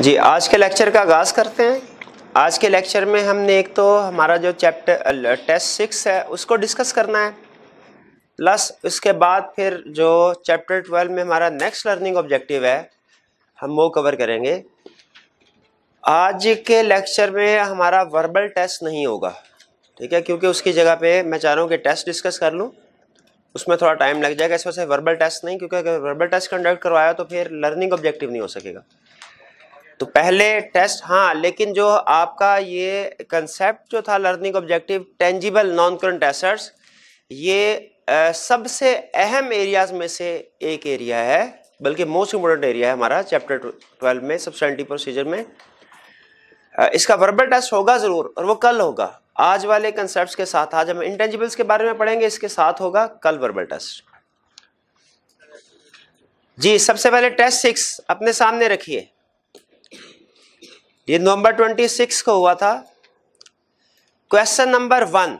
जी आज के लेक्चर का आगाज़ करते हैं आज के लेक्चर में हमने एक तो हमारा जो चैप्टर टेस्ट सिक्स है उसको डिस्कस करना है प्लस उसके बाद फिर जो चैप्टर ट्वेल्व में हमारा नेक्स्ट लर्निंग ऑब्जेक्टिव है हम वो कवर करेंगे आज के लेक्चर में हमारा वर्बल टेस्ट नहीं होगा ठीक है क्योंकि उसकी जगह पे मैं चाह रहा हूँ कि टेस्ट डिस्कस कर लूँ उसमें थोड़ा टाइम लग जाएगा इस वजह से वर्बल टेस्ट नहीं क्योंकि अगर वर्बल टेस्ट कंडक्ट करवाया तो फिर लर्निंग ऑब्जेक्टिव नहीं हो सकेगा तो पहले टेस्ट हाँ लेकिन जो आपका ये कंसेप्ट जो था learning objective tangible non current assets ये सबसे अहम एरियाज में से एक एरिया है बल्कि मोस्ट इम्पोर्टेंट एरिया है हमारा चैप्टर ट्वेल्व में सब्सटेंटिव प्रोसीजर में इसका वर्बल टेस्ट होगा ज़रूर और वो कल होगा आज वाले कंसेप्ट के साथ आज हम इंटेंजिबल्स के बारे में पढ़ेंगे इसके साथ होगा कल वर्बल टेस्ट जी सबसे पहले टेस्ट सिक्स अपने सामने रखिए ये नवंबर ट्वेंटी सिक्स को हुआ था question number one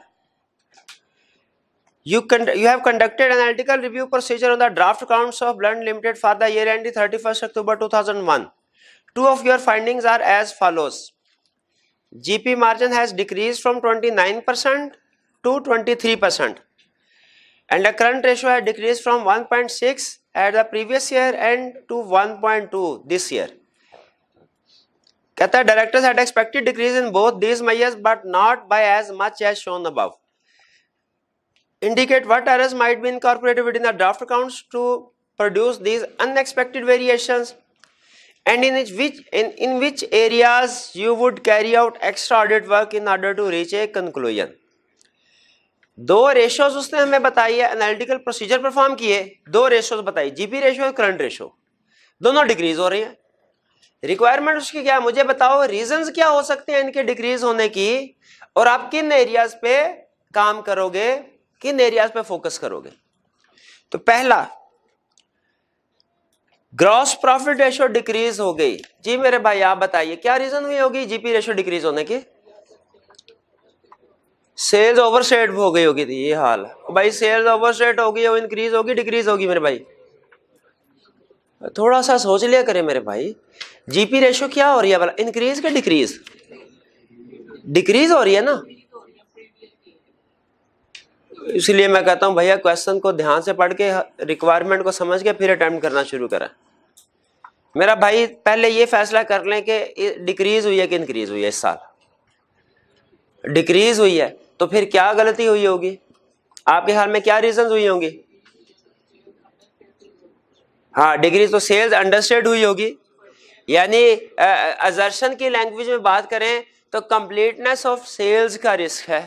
you you have conducted analytical review procedure on the draft accounts of blend limited for the year ending 31st october 2001 two of your findings are as follows gp margin has decreased from 29% to 23% and the current ratio has decreased from 1.6 at the previous year and to 1.2 this year कहता है directors had expected decrease in both this measures but not by as much as shown above indicate what errors might be incorporated within the draft accounts to produce this unexpected variations and in which in in which areas you would carry out extra audit work in order to reach a conclusion दो ratios उसने हमें बताई है analytical procedure perform किए दो ratios बताई GP ratio और current ratio दोनों डिक्रीज हो रही है रिक्वायरमेंट उसकी क्या है मुझे बताओ रीजंस क्या हो सकते हैं इनके डिक्रीज होने की और आप किन एरियाज पे काम करोगे किन एरियाज पे फोकस करोगे तो पहला ग्रॉस प्रॉफिट रेशो डिक्रीज हो गई जी मेरे भाई आप बताइए क्या रीजन हुई होगी जीपी रेशो डिक्रीज होने की सेल्स ओवरसेट हो गई होगी ये हाल भाई सेल्स ओवरसेट होगी और इंक्रीज होगी डिक्रीज होगी मेरे भाई थोड़ा सा सोच लिया करें मेरे भाई जीपी रेशो क्या हो रही है भला इंक्रीज क्या डिक्रीज डिक्रीज हो रही है ना इसलिए मैं कहता हूँ भैया क्वेश्चन को ध्यान से पढ़ के रिक्वायरमेंट को समझ के फिर अटैम्प्ट करना शुरू करें मेरा भाई पहले ये फैसला कर लें कि डिक्रीज हुई है कि इंक्रीज हुई है इस साल डिक्रीज हुई है तो फिर क्या गलती हुई होगी आपके हाल में क्या रीजन हुई होंगी हाँ डिग्री तो सेल्स अंडरस्टेड हुई होगी यानी अजर्शन की लैंग्वेज में बात करें तो कंप्लीटनेस ऑफ सेल्स का रिस्क है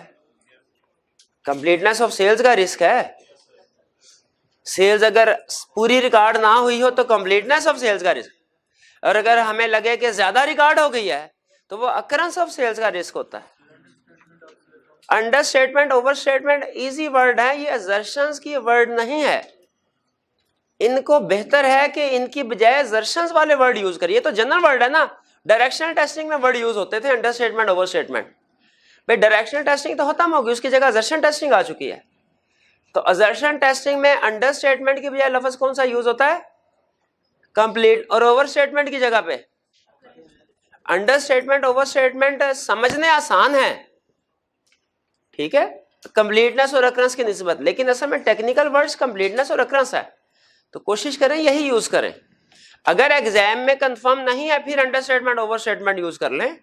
कंप्लीटनेस ऑफ सेल्स का रिस्क है सेल्स अगर पूरी रिकॉर्ड ना हुई हो तो कंप्लीटनेस ऑफ सेल्स का रिस्क और अगर हमें लगे कि ज्यादा रिकॉर्ड हो गई है तो वो अक्रंस ऑफ सेल्स का रिस्क होता है under statement over statement easy word है ये अजर्शन की वर्ड नहीं है इनको बेहतर है कि इनकी बजाय जर्शन वाले वर्ड यूज करिए तो जनरल वर्ड है ना डायरेक्शनल टेस्टिंग में वर्ड यूज होते थे अंडर स्टेटमेंट ओवर स्टेटमेंट भाई डायरेक्शनल टेस्टिंग तो खत्म होगी उसकी जगह अजर्शन टेस्टिंग आ चुकी है तो अजर्शन टेस्टिंग में अंडर स्टेटमेंट की बजाय लफज कौन सा यूज होता है कंप्लीट और ओवर स्टेटमेंट की जगह पे अंडर स्टेटमेंट ओवर स्टेटमेंट समझने आसान है ठीक है कंप्लीटनेस और अक्रंस की नस्बत लेकिन असल में टेक्निकल वर्ड्स कंप्लीटनेस और अक्रंस है तो कोशिश करें यही यूज करें अगर एग्जाम में कंफर्म नहीं है फिर under statement over statement use कर लें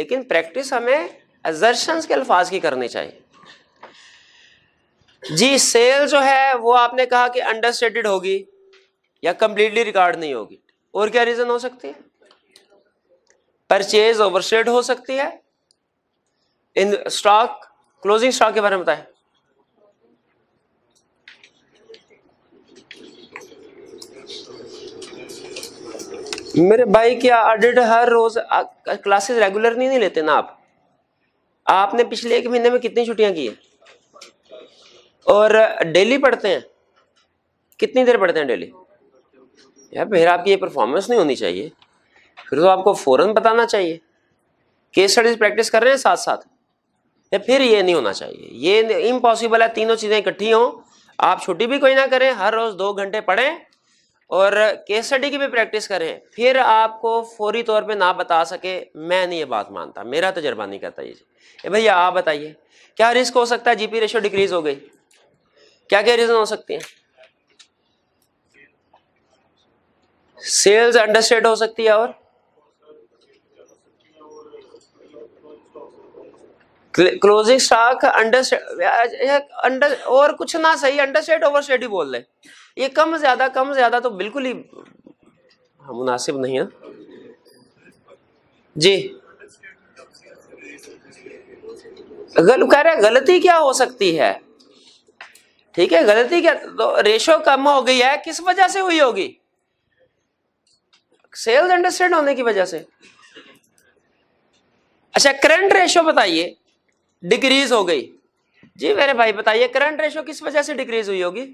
लेकिन प्रैक्टिस हमें एजर्शन के अल्फाज की करनी चाहिए जी सेल जो है वो आपने कहा कि अंडरस्टेटेड होगी या कंप्लीटली रिकॉर्ड नहीं होगी और क्या रीजन हो सकती है परचेज ओवरस्टेड हो सकती है इन स्टॉक क्लोजिंग स्टॉक के बारे में बताएं मेरे भाई क्या ऑडिट हर रोज क्लासेस रेगुलर नहीं, नहीं लेते ना आप आपने पिछले एक महीने में कितनी छुट्टियां की है और डेली पढ़ते हैं कितनी देर पढ़ते हैं डेली यार फिर आपकी ये परफॉर्मेंस नहीं होनी चाहिए फिर तो आपको फ़ौरन बताना चाहिए केस स्टडीज प्रैक्टिस कर रहे हैं साथ साथ या फिर ये नहीं होना चाहिए ये इम्पॉसिबल है तीनों चीज़ें इकट्ठी हों आप छुट्टी भी कोई ना करें हर रोज़ दो घंटे पढ़ें और केस स्टडी की भी प्रैक्टिस करें फिर आपको फौरी तौर पे ना बता सके मैं नहीं ये बात मानता मेरा तजर्बा नहीं करता ये भैया आप बताइए क्या रिस्क हो सकता है जीपी रेशो डिक्रीज हो गई क्या क्या रीज़न हो सकती हैं सेल्स अंडरस्टेड हो सकती है और क्लोजिंग स्टॉक अंडर अंडर और कुछ ना सही अंडर ओवर स्टेट ही बोल रहे ये कम ज़्यादा कम ज़्यादा तो बिल्कुल ही हाँ, मुनासिब नहीं है जी गल कह रहे गलती क्या हो सकती है ठीक है गलती क्या तो रेशो कम हो गई है किस वजह से हुई होगी सेल्स अंडरस्टैंड होने की वजह से अच्छा करंट रेशो बताइए डिक्रीज हो गई जी मेरे भाई बताइए करंट रेशो किस वजह से डिक्रीज हुई होगी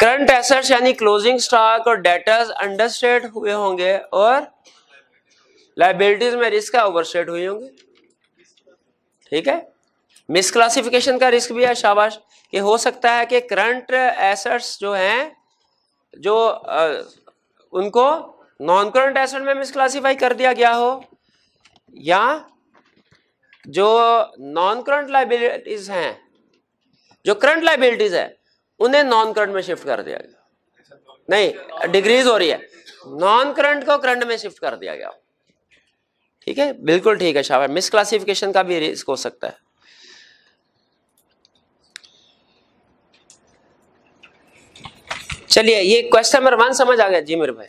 करंट एसेट्स यानी क्लोजिंग स्टॉक और डेटर्स अंडरस्टेट हुए होंगे और लाइबिलिटीज में रिस्क ओवरस्टेट हुए होंगे ठीक है मिस क्लासिफिकेशन का रिस्क भी है शाबाश कि हो सकता है कि करंट एसेट्स जो हैं जो आ, उनको नॉन करंट एसेट में मिसक्लासीफाई कर दिया गया हो या जो नॉन करंट लाइबिलिटीज हैं जो करंट लाइबिलिटीज है उन्हें नॉन करंट में शिफ्ट कर दिया गया नहीं डिग्रीज हो रही है नॉन करंट को करंट में शिफ्ट कर दिया गया ठीक है बिल्कुल ठीक है शाबाश क्लासिफिकेशन का भी रिस्क हो सकता है चलिए ये क्वेश्चन नंबर वन समझ आ गया जी मेरे भाई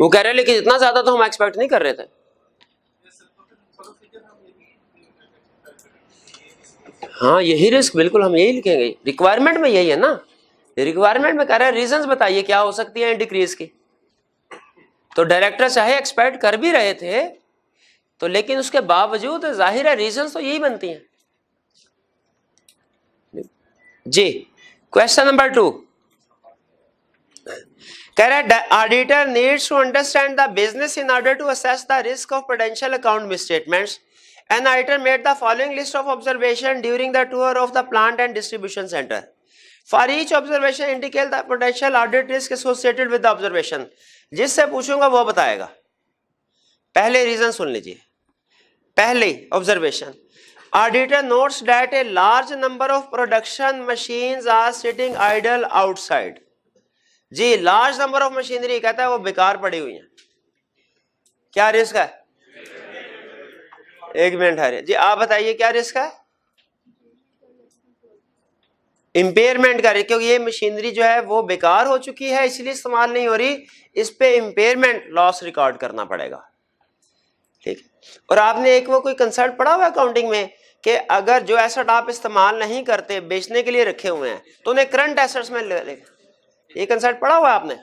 वो कह रहे लेकिन इतना ज्यादा तो हम एक्सपेक्ट नहीं कर रहे थे हाँ यही रिस्क बिल्कुल हम यही लिखेंगे रिक्वायरमेंट में यही है ना रिक्वायरमेंट में कह रहे हैं रीजन बताइए क्या हो सकती है डिक्रीज की तो डायरेक्टर चाहे एक्सपेक्ट कर भी रहे थे तो लेकिन उसके बावजूद जाहिर है रीजन तो यही बनती हैं जी क्वेश्चन नंबर टू कह रहे auditor needs to understand the business in order to assess the risk of potential account statements and auditor made the following list of observation during the tour of the plant and distribution centre for each observation indicate the potential audit risk associated with the observation जिससे पूछूंगा वो बताएगा पहले reason सुन लीजिए पहले observation auditor notes that a large number of production machine are sitting idle outside जी large number of machinery कहता है वो बेकार पड़ी हुई है क्या रिस्क है एक मिनट हरे जी आप बताइए क्या रिस्क है इम्पेयरमेंट का रिस्क क्योंकि ये मशीनरी जो है वो बेकार हो चुकी है इसलिए इस्तेमाल नहीं हो रही इस पे इम्पेयरमेंट लॉस रिकॉर्ड करना पड़ेगा ठीक और आपने एक वो कोई कंसर्ट पढ़ा हुआ अकाउंटिंग में कि अगर जो एसेट आप इस्तेमाल नहीं करते बेचने के लिए रखे हुए हैं तो उन्हें करंट एसेट्स में ले, ये कंसर्ट पढ़ा हुआ है आपने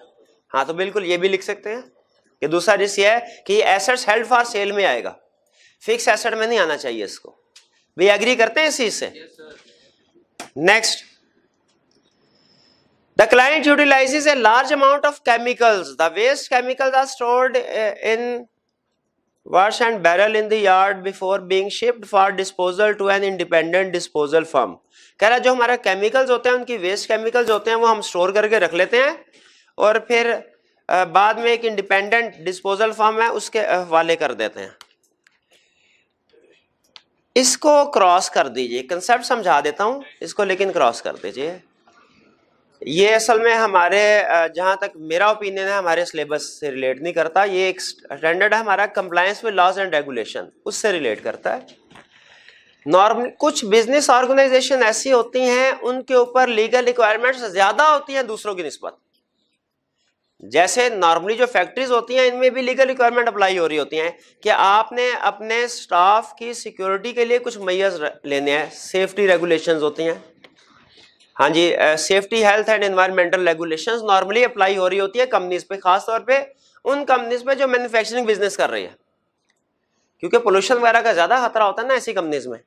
हाँ तो बिल्कुल ये भी लिख सकते हैं कि दूसरा रिस्क यह है कि एसेट्स हेल्ड फॉर सेल में आएगा फिक्स एसेट में नहीं आना चाहिए इसको भाई एग्री करते हैं इस चीज से next the client utilize a large amount of chemicals the waste chemicals are stored in vats and barrel in the before being shift for disposal to an independent disposal form कह रहा जो हमारा chemicals होते हैं उनकी waste chemicals होते हैं वो हम स्टोर करके रख लेते हैं और फिर बाद में एक इंडिपेंडेंट डिस्पोजल फॉर्म है उसके हवाले कर देते हैं इसको क्रॉस कर दीजिए कंसेप्ट समझा देता हूँ इसको लेकिन क्रॉस कर दीजिए ये असल में हमारे जहाँ तक मेरा ओपिनियन है हमारे सिलेबस से रिलेट नहीं करता ये एक स्टैंडर्ड है हमारा compliance with laws and regulation उससे रिलेट करता है नॉर्मल कुछ बिजनेस ऑर्गेनाइजेशन ऐसी होती हैं उनके ऊपर लीगल रिक्वायरमेंट्स ज़्यादा होती हैं दूसरों की नस्बत जैसे नॉर्मली जो फैक्ट्रीज होती हैं इनमें भी लीगल रिक्वायरमेंट अप्लाई हो रही होती हैं कि आपने अपने स्टाफ की सिक्योरिटी के लिए कुछ मैयर्स लेने हैं सेफ्टी रेगुलेशंस होती हैं हाँ जी safety health and environmental regulations normally apply हो रही होती है कंपनीज पे खासतौर पे उन कंपनीज पे जो मैन्युफैक्चरिंग बिजनेस कर रही है क्योंकि पोल्यूशन वगैरह का ज़्यादा खतरा होता है ना ऐसी कंपनीज में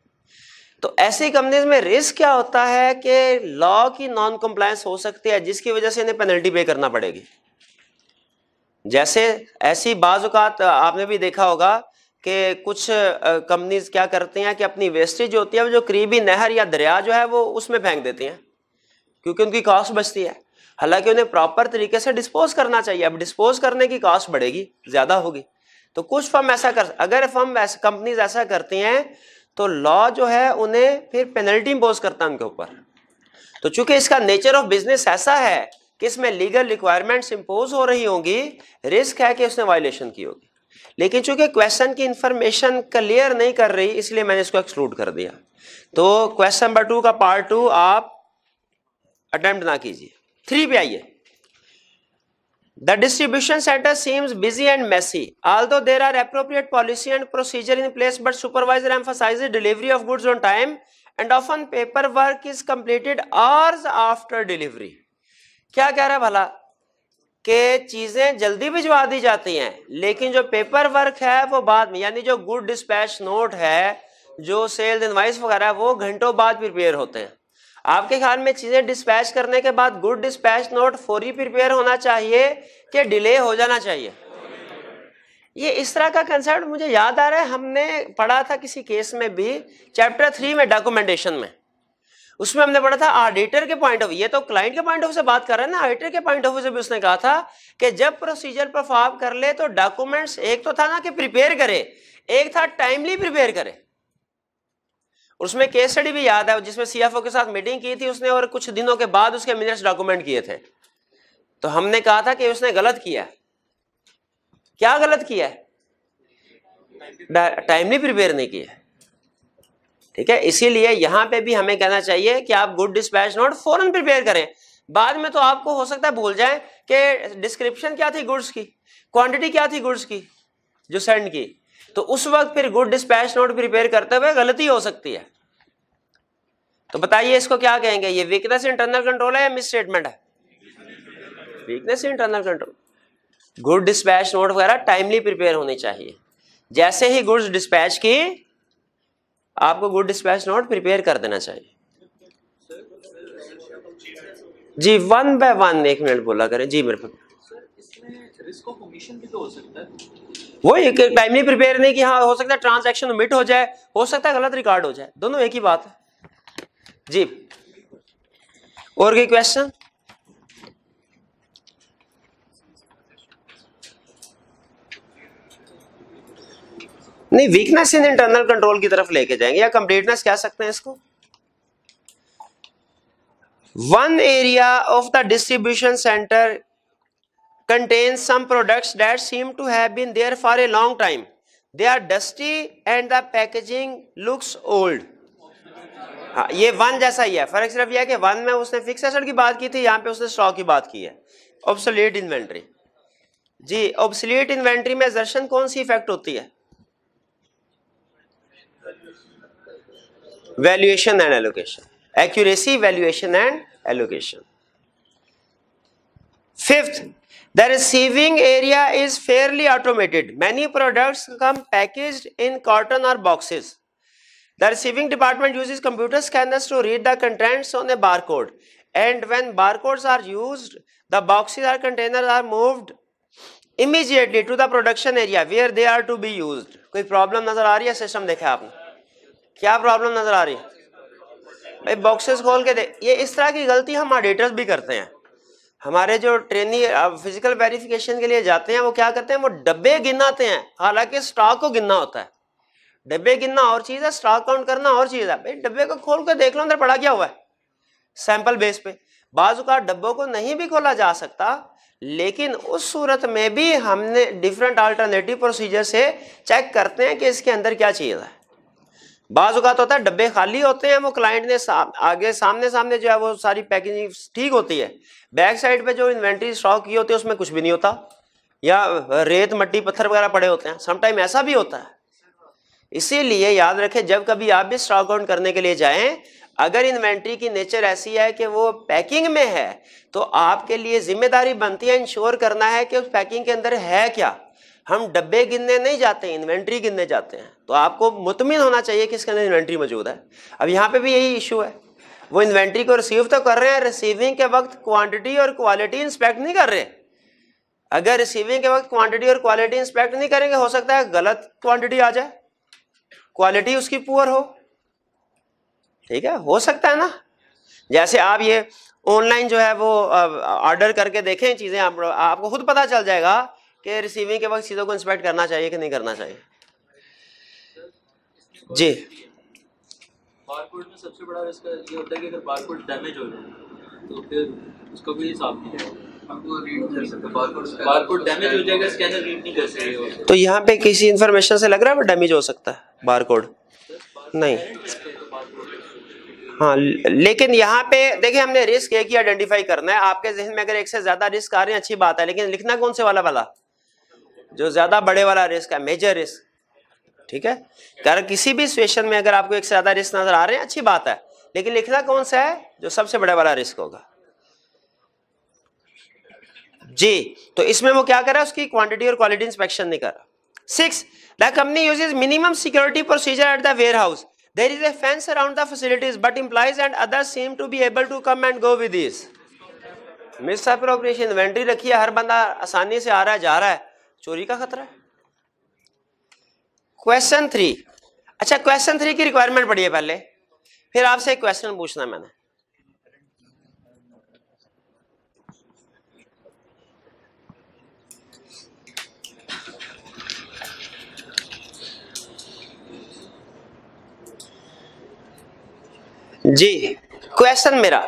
तो ऐसी कंपनीज में रिस्क क्या होता है कि लॉ की नॉन कंप्लायंस हो सकती है जिसकी वजह से इन्हें पेनल्टी पे करना पड़ेगी जैसे ऐसी बाजुकात आपने भी देखा होगा कि कुछ कंपनीज क्या करते हैं कि अपनी वेस्टेज जो होती है जो करीबी नहर या दरिया जो है वो उसमें फेंक देती हैं क्योंकि उनकी कॉस्ट बचती है हालांकि उन्हें प्रॉपर तरीके से डिस्पोज करना चाहिए अब डिस्पोज करने की कॉस्ट बढ़ेगी ज़्यादा होगी तो कुछ फर्म ऐसा कर अगर फर्म कंपनीज ऐसा करती हैं तो लॉ जो है उन्हें फिर पेनल्टी इम्पोज करता है उनके ऊपर तो चूंकि इसका नेचर ऑफ बिजनेस ऐसा है कि इसमें लीगल रिक्वायरमेंट्स इंपोज हो रही होंगी रिस्क है कि उसने वायलेशन की होगी लेकिन चूंकि क्वेश्चन की इंफॉर्मेशन क्लियर नहीं कर रही इसलिए मैंने इसको एक्सक्लूड कर दिया तो क्वेश्चन नंबर टू का पार्ट टू आप अटेम्प्ट ना कीजिए थ्री पे आइए the distribution centre seems busy and messy although there are appropriate policy and procedure in place but supervisor emphasise delivery of goods on time and of paper work is completed hours after delivery क्या कह रहा है भला के चीज़ें जल्दी भिजवा दी जाती हैं लेकिन जो पेपर वर्क है वो बाद में यानी जो गुड डिस्पैच नोट है जो सेल इनवाइस वगैरह है वो घंटों बाद प्रिपेयर होते हैं आपके ख्याल में चीज़ें डिस्पैच करने के बाद गुड डिस्पैच नोट फौरी प्रिपेयर होना चाहिए कि डिले हो जाना चाहिए ये इस तरह का कंसेप्ट मुझे याद आ रहा है हमने पढ़ा था किसी केस में भी चैप्टर थ्री में डॉक्यूमेंटेशन में उसमें हमने पढ़ा था ऑडिटर के पॉइंट ऑफ ये तो क्लाइंट के पॉइंट ऑफ से बात कर रहे हैं ना ऑडिटर के पॉइंट ऑफ से भी उसने कहा था कि जब प्रोसीजर परफॉर्म कर ले तो डॉक्यूमेंट्स एक तो था ना कि प्रिपेयर करे एक था टाइमली प्रिपेयर करे उसमें केस स्टडी भी याद है जिसमें सीएफओ के साथ मीटिंग की थी उसने और कुछ दिनों के बाद उसके मिनट्स डॉक्यूमेंट किए थे तो हमने कहा था कि उसने गलत किया क्या गलत किया टाइमली प्रिपेयर नहीं किया ठीक है इसीलिए यहां पे भी हमें कहना चाहिए कि आप गुड डिस्पैच नोट फौरन प्रिपेयर करें बाद में तो आपको हो सकता है भूल जाए कि डिस्क्रिप्शन क्या थी गुड्स की क्वांटिटी क्या थी गुड्स की जो सेंड की तो उस वक्त फिर गुड डिस्पैच नोट प्रिपेयर करते हुए गलती हो सकती है तो बताइए इसको क्या कहेंगे ये वीकनेस इंटरनल कंट्रोल है या मिस स्टेटमेंट है weakness internal control good dispatch note वगैरह टाइमली प्रिपेयर होनी चाहिए जैसे ही गुड्स डिस्पैच की आपको गुड डिस्पैच नोट प्रिपेयर कर देना चाहिए जी वन बाय वन एक मिनट बोला करें जी मेरे वही टाइमली प्रिपेयर नहीं कि हाँ हो सकता है ट्रांजेक्शन मिट हो जाए हो सकता है गलत रिकॉर्ड हो जाए दोनों एक ही बात है जी और कोई क्वेश्चन नहीं वीकनेस इन इंटरनल कंट्रोल की तरफ लेके जाएंगे या कंप्लीटनेस कह सकते हैं इसको one area of the distribution centre contain some products that seem to have been there for a long time they are dusty and the packaging looks old हाँ ये वन जैसा ही है फर्क सिर्फ यह है कि वन में उसने फिक्स एसेट की बात की थी यहाँ पे उसने स्टॉक की बात की है ऑब्सोलेट इन्वेंट्री जी ऑब्सोलेट इन्वेंट्री में जर्शन कौन सी इफेक्ट होती है valuation and allocation accuracy valuation and allocation fifth the receiving area is fairly automated many product come package in carton और boxes the receiving department use computer scanners to read the contents on a bar code and when bar codes are use the boxes or container are moved immediately to the production area where they are to be use कोई problem नजर आ रही है system देखा आपने क्या problem नजर आ रही है भाई बॉक्सेस खोल के दे ये इस तरह की गलती हम ऑडिटर्स भी करते हैं हमारे जो ट्रेनी फिजिकल वेरिफिकेशन के लिए जाते हैं वो क्या करते हैं वो डब्बे गिनाते हैं हालांकि स्टॉक को गिनना होता है डब्बे गिनना और चीज़ है स्टॉक काउंट करना और चीज़ है भाई डब्बे को खोल कर देख लो अंदर पड़ा क्या हुआ है सैंपल बेस पे बाजुका डब्बों को नहीं भी खोला जा सकता लेकिन उस सूरत में भी हमने डिफरेंट अल्टरनेटिव प्रोसीजर से चेक करते हैं कि इसके अंदर क्या चीज़ है बाज़ात होता है डब्बे खाली होते हैं वो क्लाइंट ने साम, आगे सामने सामने जो है वो सारी पैकेजिंग ठीक होती है बैक साइड पे जो इन्वेंट्री स्टॉक की होती है उसमें कुछ भी नहीं होता या रेत मट्टी पत्थर वगैरह पड़े होते हैं समटाइम ऐसा भी होता है इसीलिए याद रखें जब कभी आप भी स्टॉक आउट करने के लिए जाएं अगर इन्वेंट्री की नेचर ऐसी है कि वो पैकिंग में है तो आपके लिए जिम्मेदारी बनती है इंश्योर करना है कि उस पैकिंग के अंदर है क्या हम डब्बे गिनने नहीं जाते इन्वेंट्री गिनने जाते हैं तो आपको मुतमिन होना चाहिए कि इसके अंदर इन्वेंट्री मौजूद है अब यहाँ पे भी यही इशू है वो इन्वेंट्री को रिसीव तो कर रहे हैं रिसीविंग के वक्त क्वांटिटी और क्वालिटी इंस्पेक्ट नहीं कर रहे अगर रिसीविंग के वक्त क्वांटिटी और क्वालिटी इंस्पेक्ट नहीं करेंगे हो सकता है गलत क्वांटिटी आ जाए क्वालिटी उसकी पुअर हो ठीक है हो सकता है ना जैसे आप ये ऑनलाइन जो है वो ऑर्डर करके देखें चीज़ें आप, आपको खुद पता चल जाएगा कि रिसीविंग के वक्त चीज़ों को इंस्पेक्ट करना चाहिए कि नहीं करना चाहिए जी बारकोड में सबसे बड़ा रिस्क ये होता है कि अगर हो तो, तो यहाँ पे किसी इंफॉर्मेशन से लग रहा है डैमेज हो सकता है बारकोड नहीं हाँ लेकिन यहाँ पे देखिए हमने रिस्क एक ही आइडेंटिफाई करना है आपके जहन में अगर एक से ज्यादा रिस्क आ रहे हैं अच्छी बात है लेकिन लिखना कौन से वाला वाला जो ज़्यादा बड़े वाला रिस्क है मेजर रिस्क ठीक है कर किसी भी सिचुएशन में अगर आपको एक से ज़्यादा रिस्क नज़र आ रहे हैं अच्छी बात है लेकिन लिखना कौन सा है जो सबसे बड़े वाला रिस्क होगा जी तो इसमें वो क्या कर रहा है उसकी क्वांटिटी और क्वालिटी इंस्पेक्शन नहीं कर रहा six the company uses minimum security procedure at the warehouse there is a fence around the facilities but employees and other seem to be able to come and go with this misappropriation inventory रखी है हर बंदा आसानी से आ रहा है जा रहा है चोरी का खतरा है क्वेश्चन थ्री अच्छा क्वेश्चन थ्री की रिक्वायरमेंट पढ़िए पहले फिर आपसे एक क्वेश्चन पूछना मैंने जी क्वेश्चन मेरा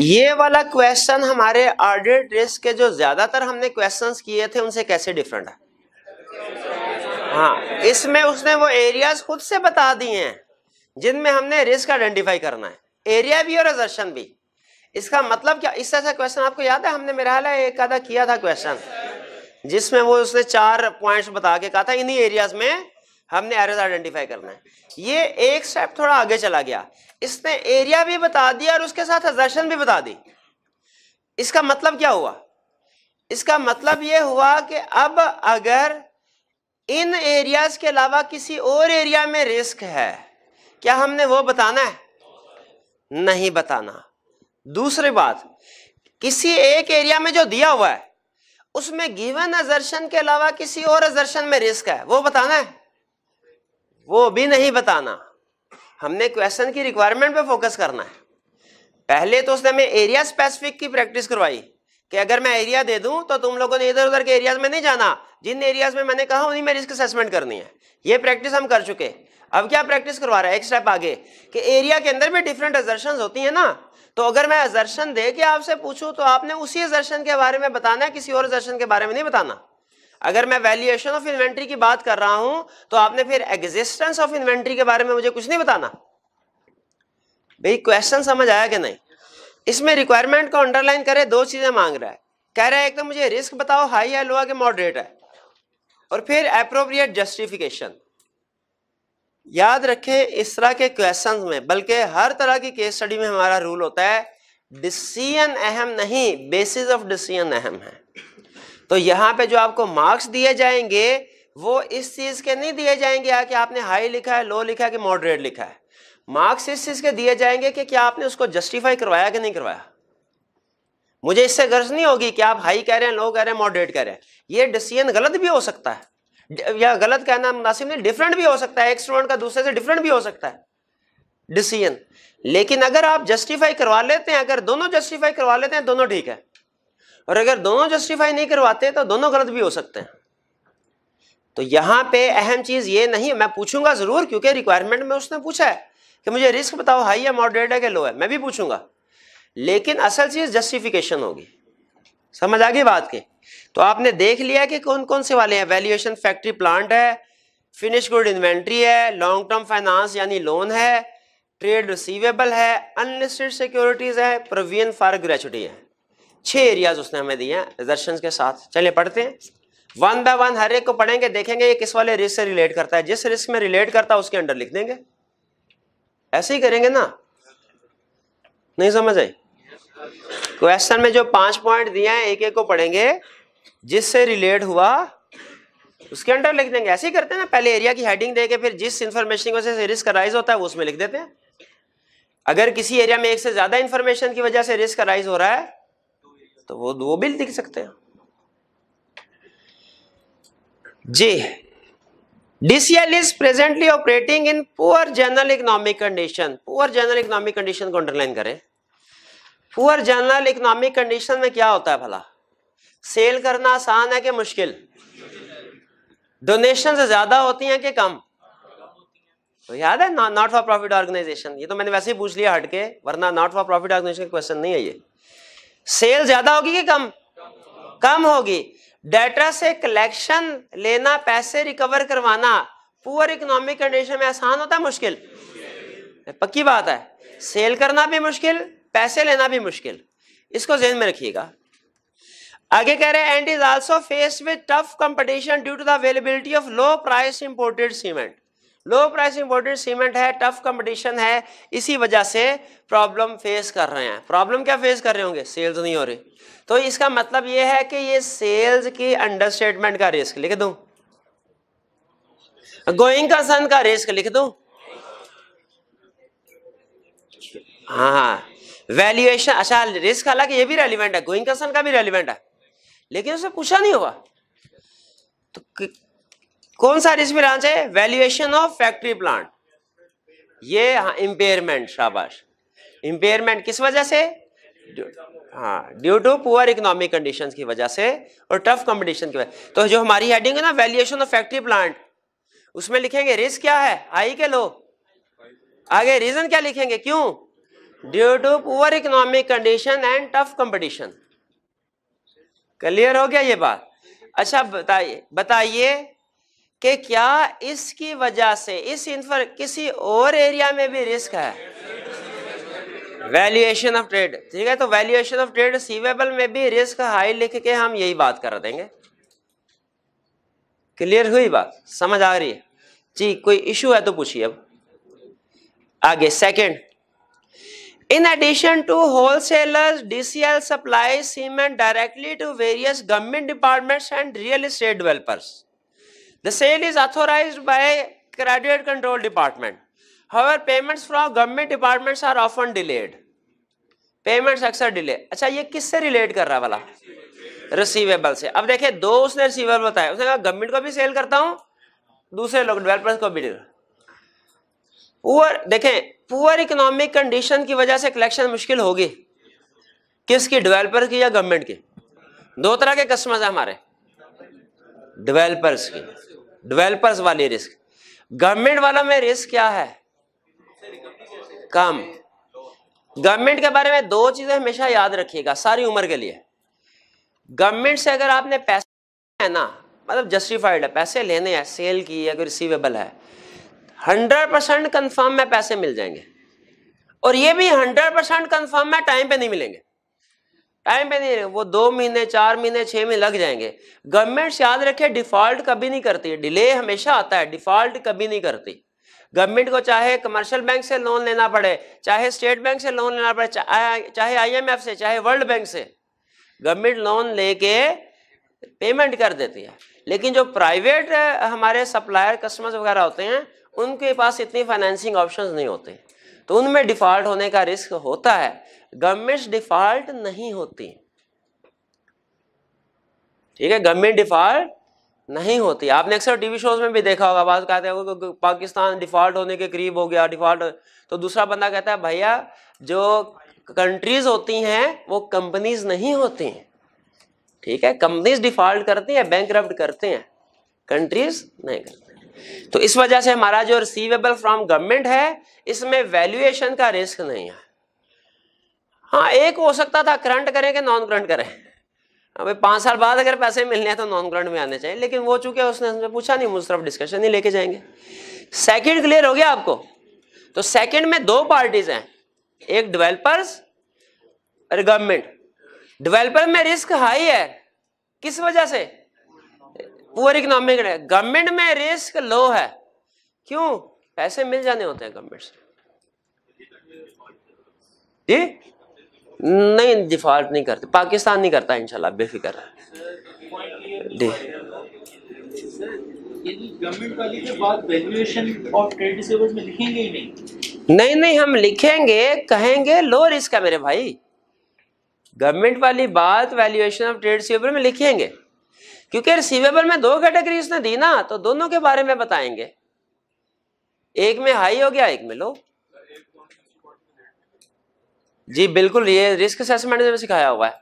ये वाला क्वेश्चन हमारे ऑर्डर ड्रेस के जो ज्यादातर हमने क्वेश्चंस किए थे उनसे कैसे डिफरेंट है हाँ इसमें उसने वो एरियाज खुद से बता दिए हैं जिनमें हमने रिस्क आइडेंटिफाई करना है एरिया भी और एजर्शन भी इसका मतलब क्या इस तरह से क्वेश्चन आपको याद है हमने मेरा हाला एक आधा किया था क्वेश्चन जिसमें वो उसने चार पॉइंट्स बता के कहा था इन्हीं एरियाज में हमने एरियाज आइडेंटिफाई करना है ये एक स्टेप थोड़ा आगे चला गया इसने एरिया भी बता दिया और उसके साथ एजर्शन भी बता दी इसका मतलब क्या हुआ इसका मतलब ये हुआ कि अब अगर इन एरियाज के अलावा किसी और एरिया में रिस्क है क्या हमने वो बताना है नहीं बताना दूसरी बात किसी एक एरिया में जो दिया हुआ है उसमें गिवन अजर्शन के अलावा किसी और अजर्शन में रिस्क है वो बताना है वो भी नहीं बताना हमने क्वेश्चन की रिक्वायरमेंट पे फोकस करना है पहले तो उसने हमें एरिया स्पेसिफिक की प्रैक्टिस करवाई कि अगर मैं एरिया दे दूं तो तुम लोगों ने इधर उधर के एरियाज में नहीं जाना जिन एरियाज में मैंने कहा उन्हीं में रिस्क असेसमेंट करनी है ये प्रैक्टिस हम कर चुके अब क्या प्रैक्टिस करवा रहा है एक स्टेप आगे कि एरिया के अंदर भी डिफरेंट एजर्शन होती है ना तो अगर मैं एजर्शन दे के आपसे पूछूं तो आपने उसी एजर्शन के बारे में बताना है किसी और एजर्शन के बारे में नहीं बताना अगर मैं वैल्यूएशन ऑफ इन्वेंट्री की बात कर रहा हूं तो आपने फिर एग्जिस्टेंस ऑफ इन्वेंट्री के बारे में मुझे कुछ नहीं बताना भाई क्वेश्चन समझ आया कि नहीं इसमें रिक्वायरमेंट को अंडरलाइन करे दो चीजें मांग रहा है कह रहा है एक तो मुझे रिस्क बताओ हाई है लोअर के मॉडरेट है और फिर अप्रोप्रिएट जस्टिफिकेशन याद रखें इस तरह के क्वेश्चन में बल्कि हर तरह की केस स्टडी में हमारा रूल होता है डिसीजन अहम नहीं बेसिस ऑफ डिसीजन अहम है तो यहाँ पे जो आपको मार्क्स दिए जाएंगे वो इस चीज़ के नहीं दिए जाएंगे कि आपने हाई लिखा है लो लिखा है कि मॉडरेट लिखा है मार्क्स इस चीज़ के दिए जाएंगे कि क्या आपने उसको जस्टिफाई करवाया कि नहीं करवाया मुझे इससे गर्ज नहीं होगी कि आप हाई कह रहे हैं लो कह रहे हैं मॉडरेट कह रहे हैं ये डिसीजन गलत भी हो सकता है या गलत कहना मुनासिब नहीं डिफरेंट भी हो सकता है एक स्टूडेंट का दूसरे से डिफरेंट भी हो सकता है डिसीजन लेकिन अगर आप जस्टिफाई करवा लेते हैं अगर दोनों जस्टिफाई करवा लेते हैं दोनों ठीक है और अगर दोनों जस्टिफाई नहीं करवाते तो दोनों गलत भी हो सकते हैं तो यहां पे अहम चीज़ ये नहीं मैं पूछूंगा ज़रूर क्योंकि रिक्वायरमेंट में उसने पूछा है कि मुझे रिस्क बताओ हाई है मॉडरेट है कि लो है मैं भी पूछूंगा लेकिन असल चीज़ जस्टिफिकेशन होगी समझ आ गई बात की तो आपने देख लिया कि कौन कौन से वाले हैं वैल्यूएशन फैक्ट्री प्लांट है फिनिश गुड इन्वेंट्री है लॉन्ग टर्म फाइनेंस यानी लोन है ट्रेड रिसीवेबल है अनलिस्टेड सिक्योरिटीज़ है प्रोविजन फॉर ग्रेचुटी है छह एरियाज उसने हमें दिए दर्शन के साथ चलिए पढ़ते हैं वन बाय वन हर एक को पढ़ेंगे देखेंगे ये किस वाले रिस्क से रिलेट करता है जिस रिस्क में रिलेट करता है उसके अंडर लिख देंगे ऐसे ही करेंगे ना नहीं समझ आई क्वेश्चन में जो पांच पॉइंट दिए हैं एक एक को पढ़ेंगे जिससे रिलेट हुआ उसके अंडर लिख देंगे ऐसे ही करते हैं ना पहले एरिया की हेडिंग देके फिर जिस इंफॉर्मेशन की वजह से रिस्क राइज होता है वो उसमें लिख देते हैं अगर किसी एरिया में एक से ज्यादा इंफॉर्मेशन की वजह से रिस्क राइज हो रहा है तो वो वो बिल दिख सकते हैं जी DCL is presently operating in poor general economic condition poor general economic condition को अंडरलाइन करें पुअर जनरल इकोनॉमिक कंडीशन में क्या होता है भला सेल करना आसान है कि मुश्किल डोनेशन ज्यादा होती हैं कि कम तो याद है नॉट फॉर प्रॉफिट ऑर्गेनाइजेशन ये तो मैंने वैसे ही पूछ लिया हटके वरना not for profit organization question नहीं है ये सेल ज्यादा होगी कि कम कम होगी डेटा से कलेक्शन लेना पैसे रिकवर करवाना पुअर इकोनॉमिक कंडीशन में आसान होता है मुश्किल पक्की बात है सेल करना भी मुश्किल पैसे लेना भी मुश्किल इसको जेन में रखिएगा आगे कह रहे हैं and is also face with tough competition due to the availability of low price imported cement low price imported cement है टफ कंपटीशन है इसी वजह से प्रॉब्लम फेस कर रहे हैं प्रॉब्लम क्या फेस कर रहे होंगे सेल्स नहीं हो रही तो इसका मतलब ये है कि ये सेल्स की अंडरस्टेटमेंट का रिस्क लिख दू गोइंग कंसर्न का रिस्क लिख दू हाँ वैल्यूएशन हाँ। अच्छा रिस्क हालांकि ये भी रेलिवेंट है गोइंग कंसर्न का भी रेलिवेंट है लेकिन उसे पूछा नहीं हुआ तो कौन सा रिस्पिरांस है वैल्यूएशन ऑफ फैक्ट्री प्लांट ये इंपेयरमेंट हाँ, शाबाश इंपेयरमेंट किस वजह से हाँ due to poor economic conditions की वजह से और टफ कंपटीशन की वजह तो जो हमारी हेडिंग है ना वैल्यूएशन ऑफ फैक्ट्री प्लांट उसमें लिखेंगे रिस्क क्या है हाई के लो आगे रीजन क्या लिखेंगे क्यों due to poor economic condition and tough competition clear हो गया ये बात अच्छा बताइए बताइए कि क्या इसकी वजह से इस इंफर किसी और एरिया में भी रिस्क है वैल्यूएशन ऑफ ट्रेड ठीक है तो वैल्यूएशन ऑफ ट्रेड सीवेबल में भी रिस्क हाई लिख के हम यही बात कर देंगे क्लियर हुई बात समझ आ रही है जी कोई इशू है तो पूछिए अब आगे second in addition to wholesalers DCL supply cement directly to various government departments and real estate developers The sale is authorized by graduate control department. However, payments from government departments are often delayed. Payments अक्सर delay. अच्छा ये किससे relate कर रहा वाला? Receivable से. अब देखिए दो उसने receivable बताया. उसने कहा government को भी sale करता हूँ, दूसरे लोग developers को भी deal. Poor देखें, poor economic condition की वजह से collection मुश्किल होगी. किसकी developers की या government की? दो तरह के customers हैं हमारे. Developers की. डेवलपर्स वाली रिस्क गवर्नमेंट वाला में रिस्क क्या है कम गवर्नमेंट के बारे में दो चीजें हमेशा याद रखिएगा सारी उम्र के लिए गवर्नमेंट से अगर आपने पैसे है ना मतलब जस्टिफाइड है पैसे लेने हैं सेल की या कोई रिसीवेबल है हंड्रेड परसेंट कन्फर्म में पैसे मिल जाएंगे और ये भी हंड्रेड परसेंट कन्फर्म में टाइम पे नहीं मिलेंगे टाइम पे नहीं वो दो महीने चार महीने छह महीने लग जाएंगे गवर्नमेंट याद रखे डिफॉल्ट कभी नहीं करती डिले हमेशा आता है डिफॉल्ट कभी नहीं करती गवर्नमेंट को चाहे कमर्शियल बैंक से लोन लेना पड़े चाहे स्टेट बैंक से लोन लेना पड़े चाहे आईएमएफ से चाहे वर्ल्ड बैंक से गवर्नमेंट लोन लेके पेमेंट कर देती है लेकिन जो प्राइवेट हमारे सप्लायर कस्टमर्स वगैरह होते हैं उनके पास इतनी फाइनेंसिंग ऑप्शंस नहीं होते तो उनमें डिफॉल्ट होने का रिस्क होता है गवर्नमेंट डिफॉल्ट नहीं होती ठीक है गवर्नमेंट डिफॉल्ट नहीं होती आपने अक्सर टीवी शोज में भी देखा होगा बात कहते हैं पाकिस्तान डिफॉल्ट होने के करीब हो गया डिफॉल्ट तो दूसरा बंदा कहता है भैया जो कंट्रीज होती हैं वो कंपनीज नहीं होती हैं ठीक है कंपनीज डिफॉल्ट करती हैं बैंक करते हैं कंट्रीज नहीं करते तो इस वजह से हमारा जो रिसीवेबल फ्रॉम गवर्नमेंट है इसमें वैल्यूएशन का रिस्क नहीं है हाँ एक हो सकता था करंट करें कि नॉन करंट करें अबे पांच साल बाद अगर पैसे मिलने हैं तो नॉन करंट में आने चाहिए लेकिन वो चूंकि उसने हमसे पूछा नहीं मुझ डिस्कशन ही लेके जाएंगे सेकंड क्लियर हो गया आपको तो सेकंड में दो पार्टीज हैं एक डेवलपर्स और गवर्नमेंट डेवलपर में रिस्क हाई है किस वजह से पुअर इकोनॉमिक गवर्नमेंट में रिस्क लो है क्यों पैसे मिल जाने होते हैं गवर्नमेंट से जी नहीं डिफॉल्ट नहीं करते पाकिस्तान नहीं करता इंशाल्लाह बेफिक्र जी नहीं नहीं हम लिखेंगे कहेंगे लो रिस्क है मेरे भाई गवर्नमेंट वाली बात वैल्यूएशन ऑफ ट्रेड रिसीवेबल में लिखेंगे क्योंकि रिसीवेबल में दो कैटेगरी उसने दी ना तो दोनों के बारे में बताएंगे एक में हाई हो गया एक में लो जी बिल्कुल ये रिस्क असेसमेंट में सिखाया हुआ है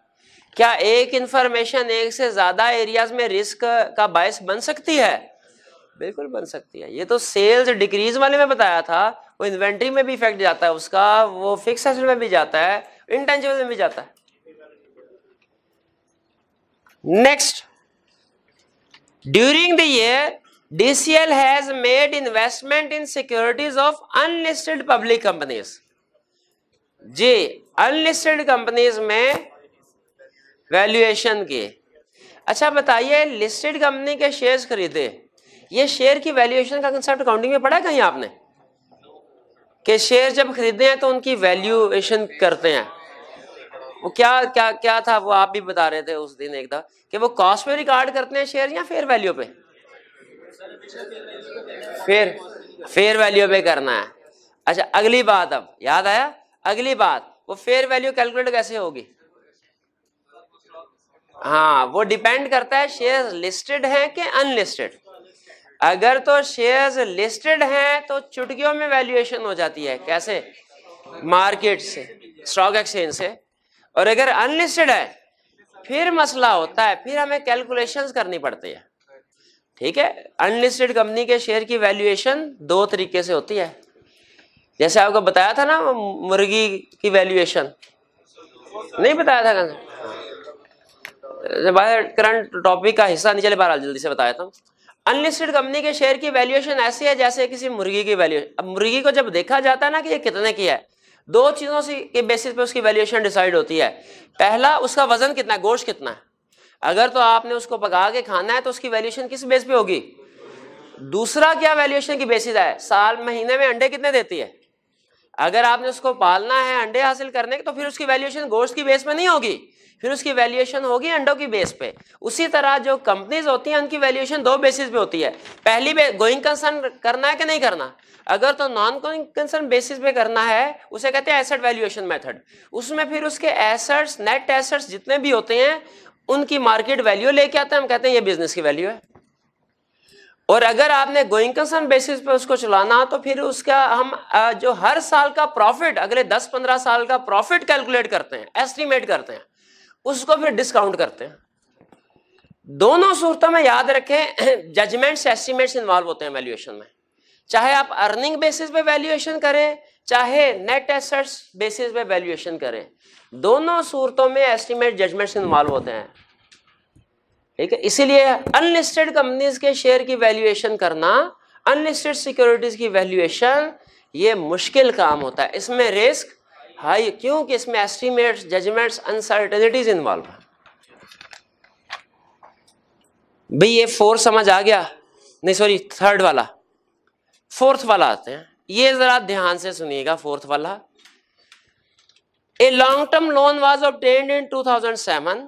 क्या एक इंफॉर्मेशन एक से ज्यादा एरियाज में रिस्क का बायस बन सकती है बिल्कुल बन सकती है ये तो सेल्स डिक्रीज वाले में बताया था वो इन्वेंट्री में भी इफेक्ट जाता है उसका वो फिक्स एसेट में भी जाता है इंटेंजिबल में भी जाता है next during the year DCL has made investment in securities of unlisted public companies जी अनलिस्टेड कंपनीज में वैल्यूएशन के अच्छा बताइए लिस्टेड कंपनी के शेयर्स खरीदे ये शेयर की वैल्यूएशन का कंसेप्ट अकाउंटिंग में पढ़ा कहीं आपने कि शेयर जब खरीदे हैं तो उनकी वैल्यूएशन करते हैं वो क्या क्या क्या था वो आप भी बता रहे थे उस दिन एक कि वो कॉस्ट पे रिकॉर्ड करते हैं शेयर या फेयर वैल्यू पे फेयर फेयर वैल्यू पे करना है अच्छा अगली बात अब याद आया अगली बात वो फेयर वैल्यू कैलकुलेट कैसे होगी हाँ वो डिपेंड करता है शेयर्स लिस्टेड हैं कि अनलिस्टेड अगर तो शेयर्स लिस्टेड हैं तो चुटकियों में वैल्यूएशन हो जाती है कैसे मार्केट से स्टॉक एक्सचेंज से और अगर अनलिस्टेड है फिर मसला होता है फिर हमें कैलकुलेशंस करनी पड़ती है ठीक है अनलिस्टेड कंपनी के शेयर की वैल्यूएशन दो तरीके से होती है जैसे आपको बताया था ना मुर्गी की वैल्यूएशन नहीं बताया था कंसर करंट टॉपिक का हिस्सा नहीं चले बहरहाल जल्दी से बताया था अनलिस्टेड कंपनी के शेयर की वैल्यूएशन ऐसी है जैसे किसी मुर्गी की वैल्यूएशन अब मुर्गी को जब देखा जाता है ना कि ये कितने की है दो चीज़ों से के बेसिस पे उसकी वैल्यूएशन डिसाइड होती है पहला उसका वजन कितना है गोश्त कितना है अगर तो आपने उसको पका के खाना है तो उसकी वैल्यूएशन किस बेस पे होगी दूसरा क्या वैल्यूएशन की बेसिस है साल महीने में अंडे कितने देती है अगर आपने उसको पालना है अंडे हासिल करने के तो फिर उसकी वैल्यूएशन गोश्त की बेस में नहीं होगी फिर उसकी वैल्यूएशन होगी अंडों की बेस पे उसी तरह जो कंपनीज होती हैं उनकी वैल्यूएशन दो बेसिस पे होती है पहली गोइंग कंसर्न करना है कि नहीं करना अगर तो नॉन गोइंग कंसर्न बेसिस पे करना है उसे कहते हैं एसेट वैल्यूएशन मेथड उसमें फिर उसके एसेट्स नेट एसेट्स जितने भी होते हैं उनकी मार्केट वैल्यू लेके आते हैं हम कहते हैं ये बिजनेस की वैल्यू है और अगर आपने गोइंग कंसर्न बेसिस पे उसको चलाना तो फिर उसका हम जो हर साल का प्रॉफिट अगले 10-15 साल का प्रॉफिट कैलकुलेट करते हैं एस्टिमेट करते हैं उसको फिर डिस्काउंट करते हैं दोनों सूरतों में याद रखें जजमेंट्स एस्टीमेट्स इन्वॉल्व होते हैं वैल्यूएशन में चाहे आप अर्निंग बेसिस पे वैल्यूएशन करें चाहे नेट एसेट्स बेसिस पे वैल्यूएशन करें दोनों सूरतों में एस्टिमेट जजमेंट्स इन्वॉल्व होते हैं ठीक है इसीलिए अनलिस्टेड कंपनीज के शेयर की वैल्यूएशन करना अनलिस्टेड सिक्योरिटीज की वैल्यूएशन ये मुश्किल काम होता है इसमें रिस्क हाई क्योंकि इसमें एस्टीमेट्स जजमेंट्स अनसर्टेनिटीज इन्वॉल्व है भाई ये फोर्थ समझ आ गया नहीं सॉरी थर्ड वाला फोर्थ वाला आते हैं ये जरा ध्यान से सुनिएगा फोर्थ वाला a long term loan was obtained in 2007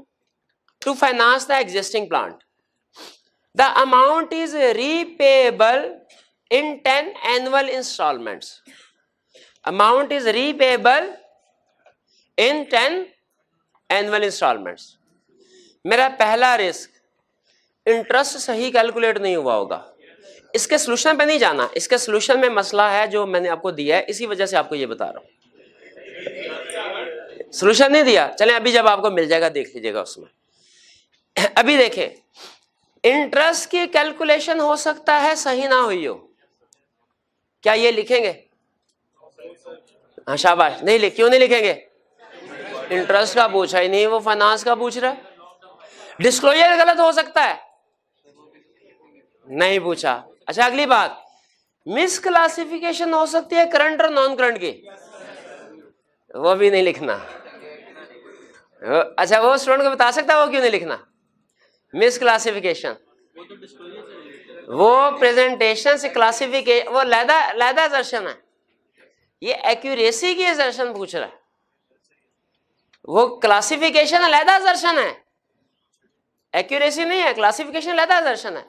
to finance the existing plant. The amount is repayable in 10 annual installments. Amount is repayable in 10 annual installments. मेरा पहला रिस्क इंटरेस्ट सही कैलकुलेट नहीं हुआ होगा इसके सोल्यूशन पे नहीं जाना इसके सोल्यूशन में मसला है जो मैंने आपको दिया है इसी वजह से आपको ये बता रहा हूं सोल्यूशन नहीं दिया चले अभी जब आपको मिल जाएगा देख लीजिएगा उसमें अभी देखे इंटरेस्ट की कैलकुलेशन हो सकता है सही ना हुई हो क्या ये लिखेंगे हाँ शाबाश नहीं लिख क्यों नहीं लिखेंगे इंटरेस्ट का पूछा ही नहीं वो फाइनेंस का पूछ रहा है डिस्क्लोजर गलत हो सकता है नहीं पूछा अच्छा अगली बात मिस क्लासिफिकेशन हो सकती है करंट और नॉन करंट की वो भी नहीं लिखना अच्छा वो स्टूडेंट को बता सकता है वो क्यों नहीं लिखना मिस क्लासिफिकेशन वो प्रेजेंटेशन से क्लासिफिकेशन वो लैदा लैदा दर्शन है ये एक्यूरेसी की दर्शन पूछ रहा है वो क्लासिफिकेशन लैदा दर्शन है एक्यूरेसी नहीं है क्लासिफिकेशन लैदा दर्शन है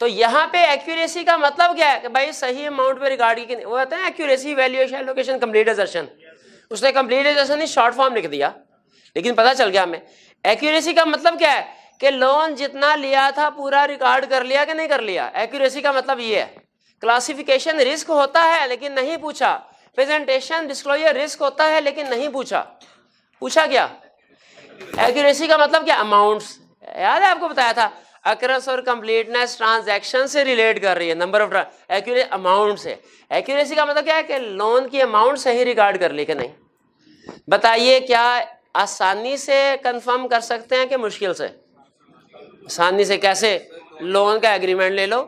तो यहां पे एक्यूरेसी का मतलब क्या है कि भाई सही अमाउंट पे रिकॉर्ड की वो कहते हैं एक्यूरेसी वैल्यूएशन लोकेशन कंप्लीट दर्शन उसने कंप्लीट दर्शन ही शॉर्ट फॉर्म लिख दिया लेकिन पता चल गया हमें एक्यूरेसी का मतलब क्या है कि लोन जितना लिया था पूरा रिकॉर्ड कर लिया कि नहीं कर लिया एक्यूरेसी का मतलब ये है क्लासिफिकेशन रिस्क होता है लेकिन नहीं पूछा प्रेजेंटेशन डिस्क्लोजर रिस्क होता है लेकिन नहीं पूछा पूछा क्या एक्यूरेसी का मतलब क्या अमाउंट्स याद है आपको बताया था अक्रस और कंप्लीटनेस ट्रांजैक्शन से रिलेट कर रही है नंबर ऑफ एक्यूरेसी अमाउंट से एक्यूरेसी का मतलब क्या है कि लोन की अमाउंट सही रिकॉर्ड कर ली कि नहीं बताइए क्या आसानी से कंफर्म कर सकते हैं कि मुश्किल से आसानी से कैसे लोन का एग्रीमेंट ले लो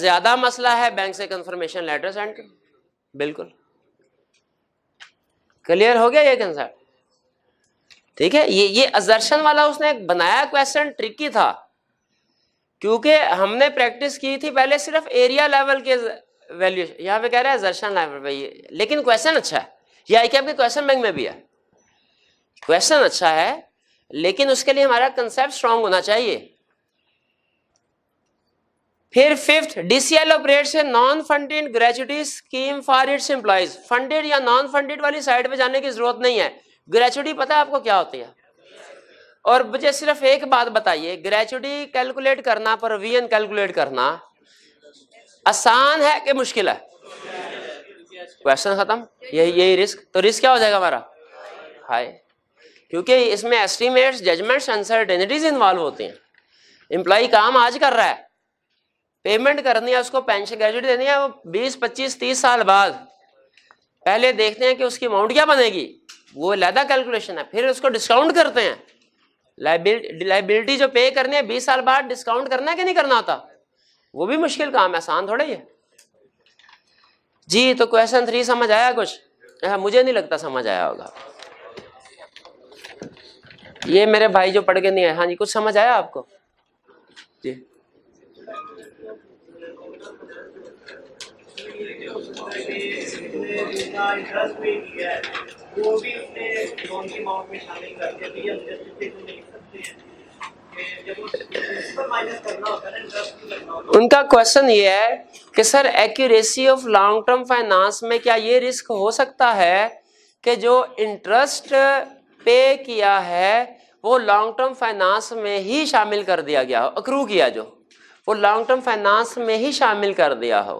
ज्यादा मसला है बैंक से कंफर्मेशन लेटर सेंड कर बिल्कुल क्लियर हो गया ये कंसर्ट ठीक है ये ये अजर्शन वाला उसने बनाया क्वेश्चन ट्रिकी था क्योंकि हमने प्रैक्टिस की थी पहले सिर्फ एरिया लेवल के वैल्यू यहाँ पे कह रहे हैं अजर्शन लेवल पे ये लेकिन क्वेश्चन अच्छा है ये आई के क्वेश्चन बैंक में भी है क्वेश्चन अच्छा है लेकिन उसके लिए हमारा कंसेप्ट स्ट्रांग होना चाहिए फिर फिफ्थ डीसीएल से non funded gratuity scheme for its employees funded या नॉन फंडेड वाली साइड पे जाने की जरूरत नहीं है ग्रेचुटी पता है आपको क्या होती है और मुझे सिर्फ एक बात बताइए ग्रेचुटी कैलकुलेट करना प्रोविजन कैलकुलेट करना आसान है कि मुश्किल है क्वेश्चन खत्म यही यही रिस्क तो रिस्क क्या हो जाएगा हमारा हाय क्योंकि इसमें एस्टिमेट्स जजमेंट्स अनसर्टेनिटीज इन्वॉल्व होती हैं इंप्लाई काम आज कर रहा है पेमेंट करनी है उसको पेंशन ग्रेजुएट देनी है वो बीस पच्चीस तीस साल बाद पहले देखते हैं कि उसकी अमाउंट क्या बनेगी वो लहदा कैलकुलेशन है फिर उसको डिस्काउंट करते हैं लाइबिलिटी जो पे करनी है बीस साल बाद डिस्काउंट करना है कि नहीं करना होता वो भी मुश्किल काम है आसान थोड़ा ही है जी तो क्वेश्चन थ्री समझ आया कुछ हाँ, मुझे नहीं लगता समझ आया होगा ये मेरे भाई जो पढ़ के नहीं आए हाँ जी कुछ समझ आया आपको जी उनका क्वेश्चन ये है कि sir accuracy of long term finance में क्या ये रिस्क हो सकता है कि जो इंटरेस्ट पे किया है वो लॉन्ग टर्म फाइनेंस में ही शामिल कर दिया गया हो अक्रू किया जो वो लॉन्ग टर्म फाइनेंस में ही शामिल कर दिया हो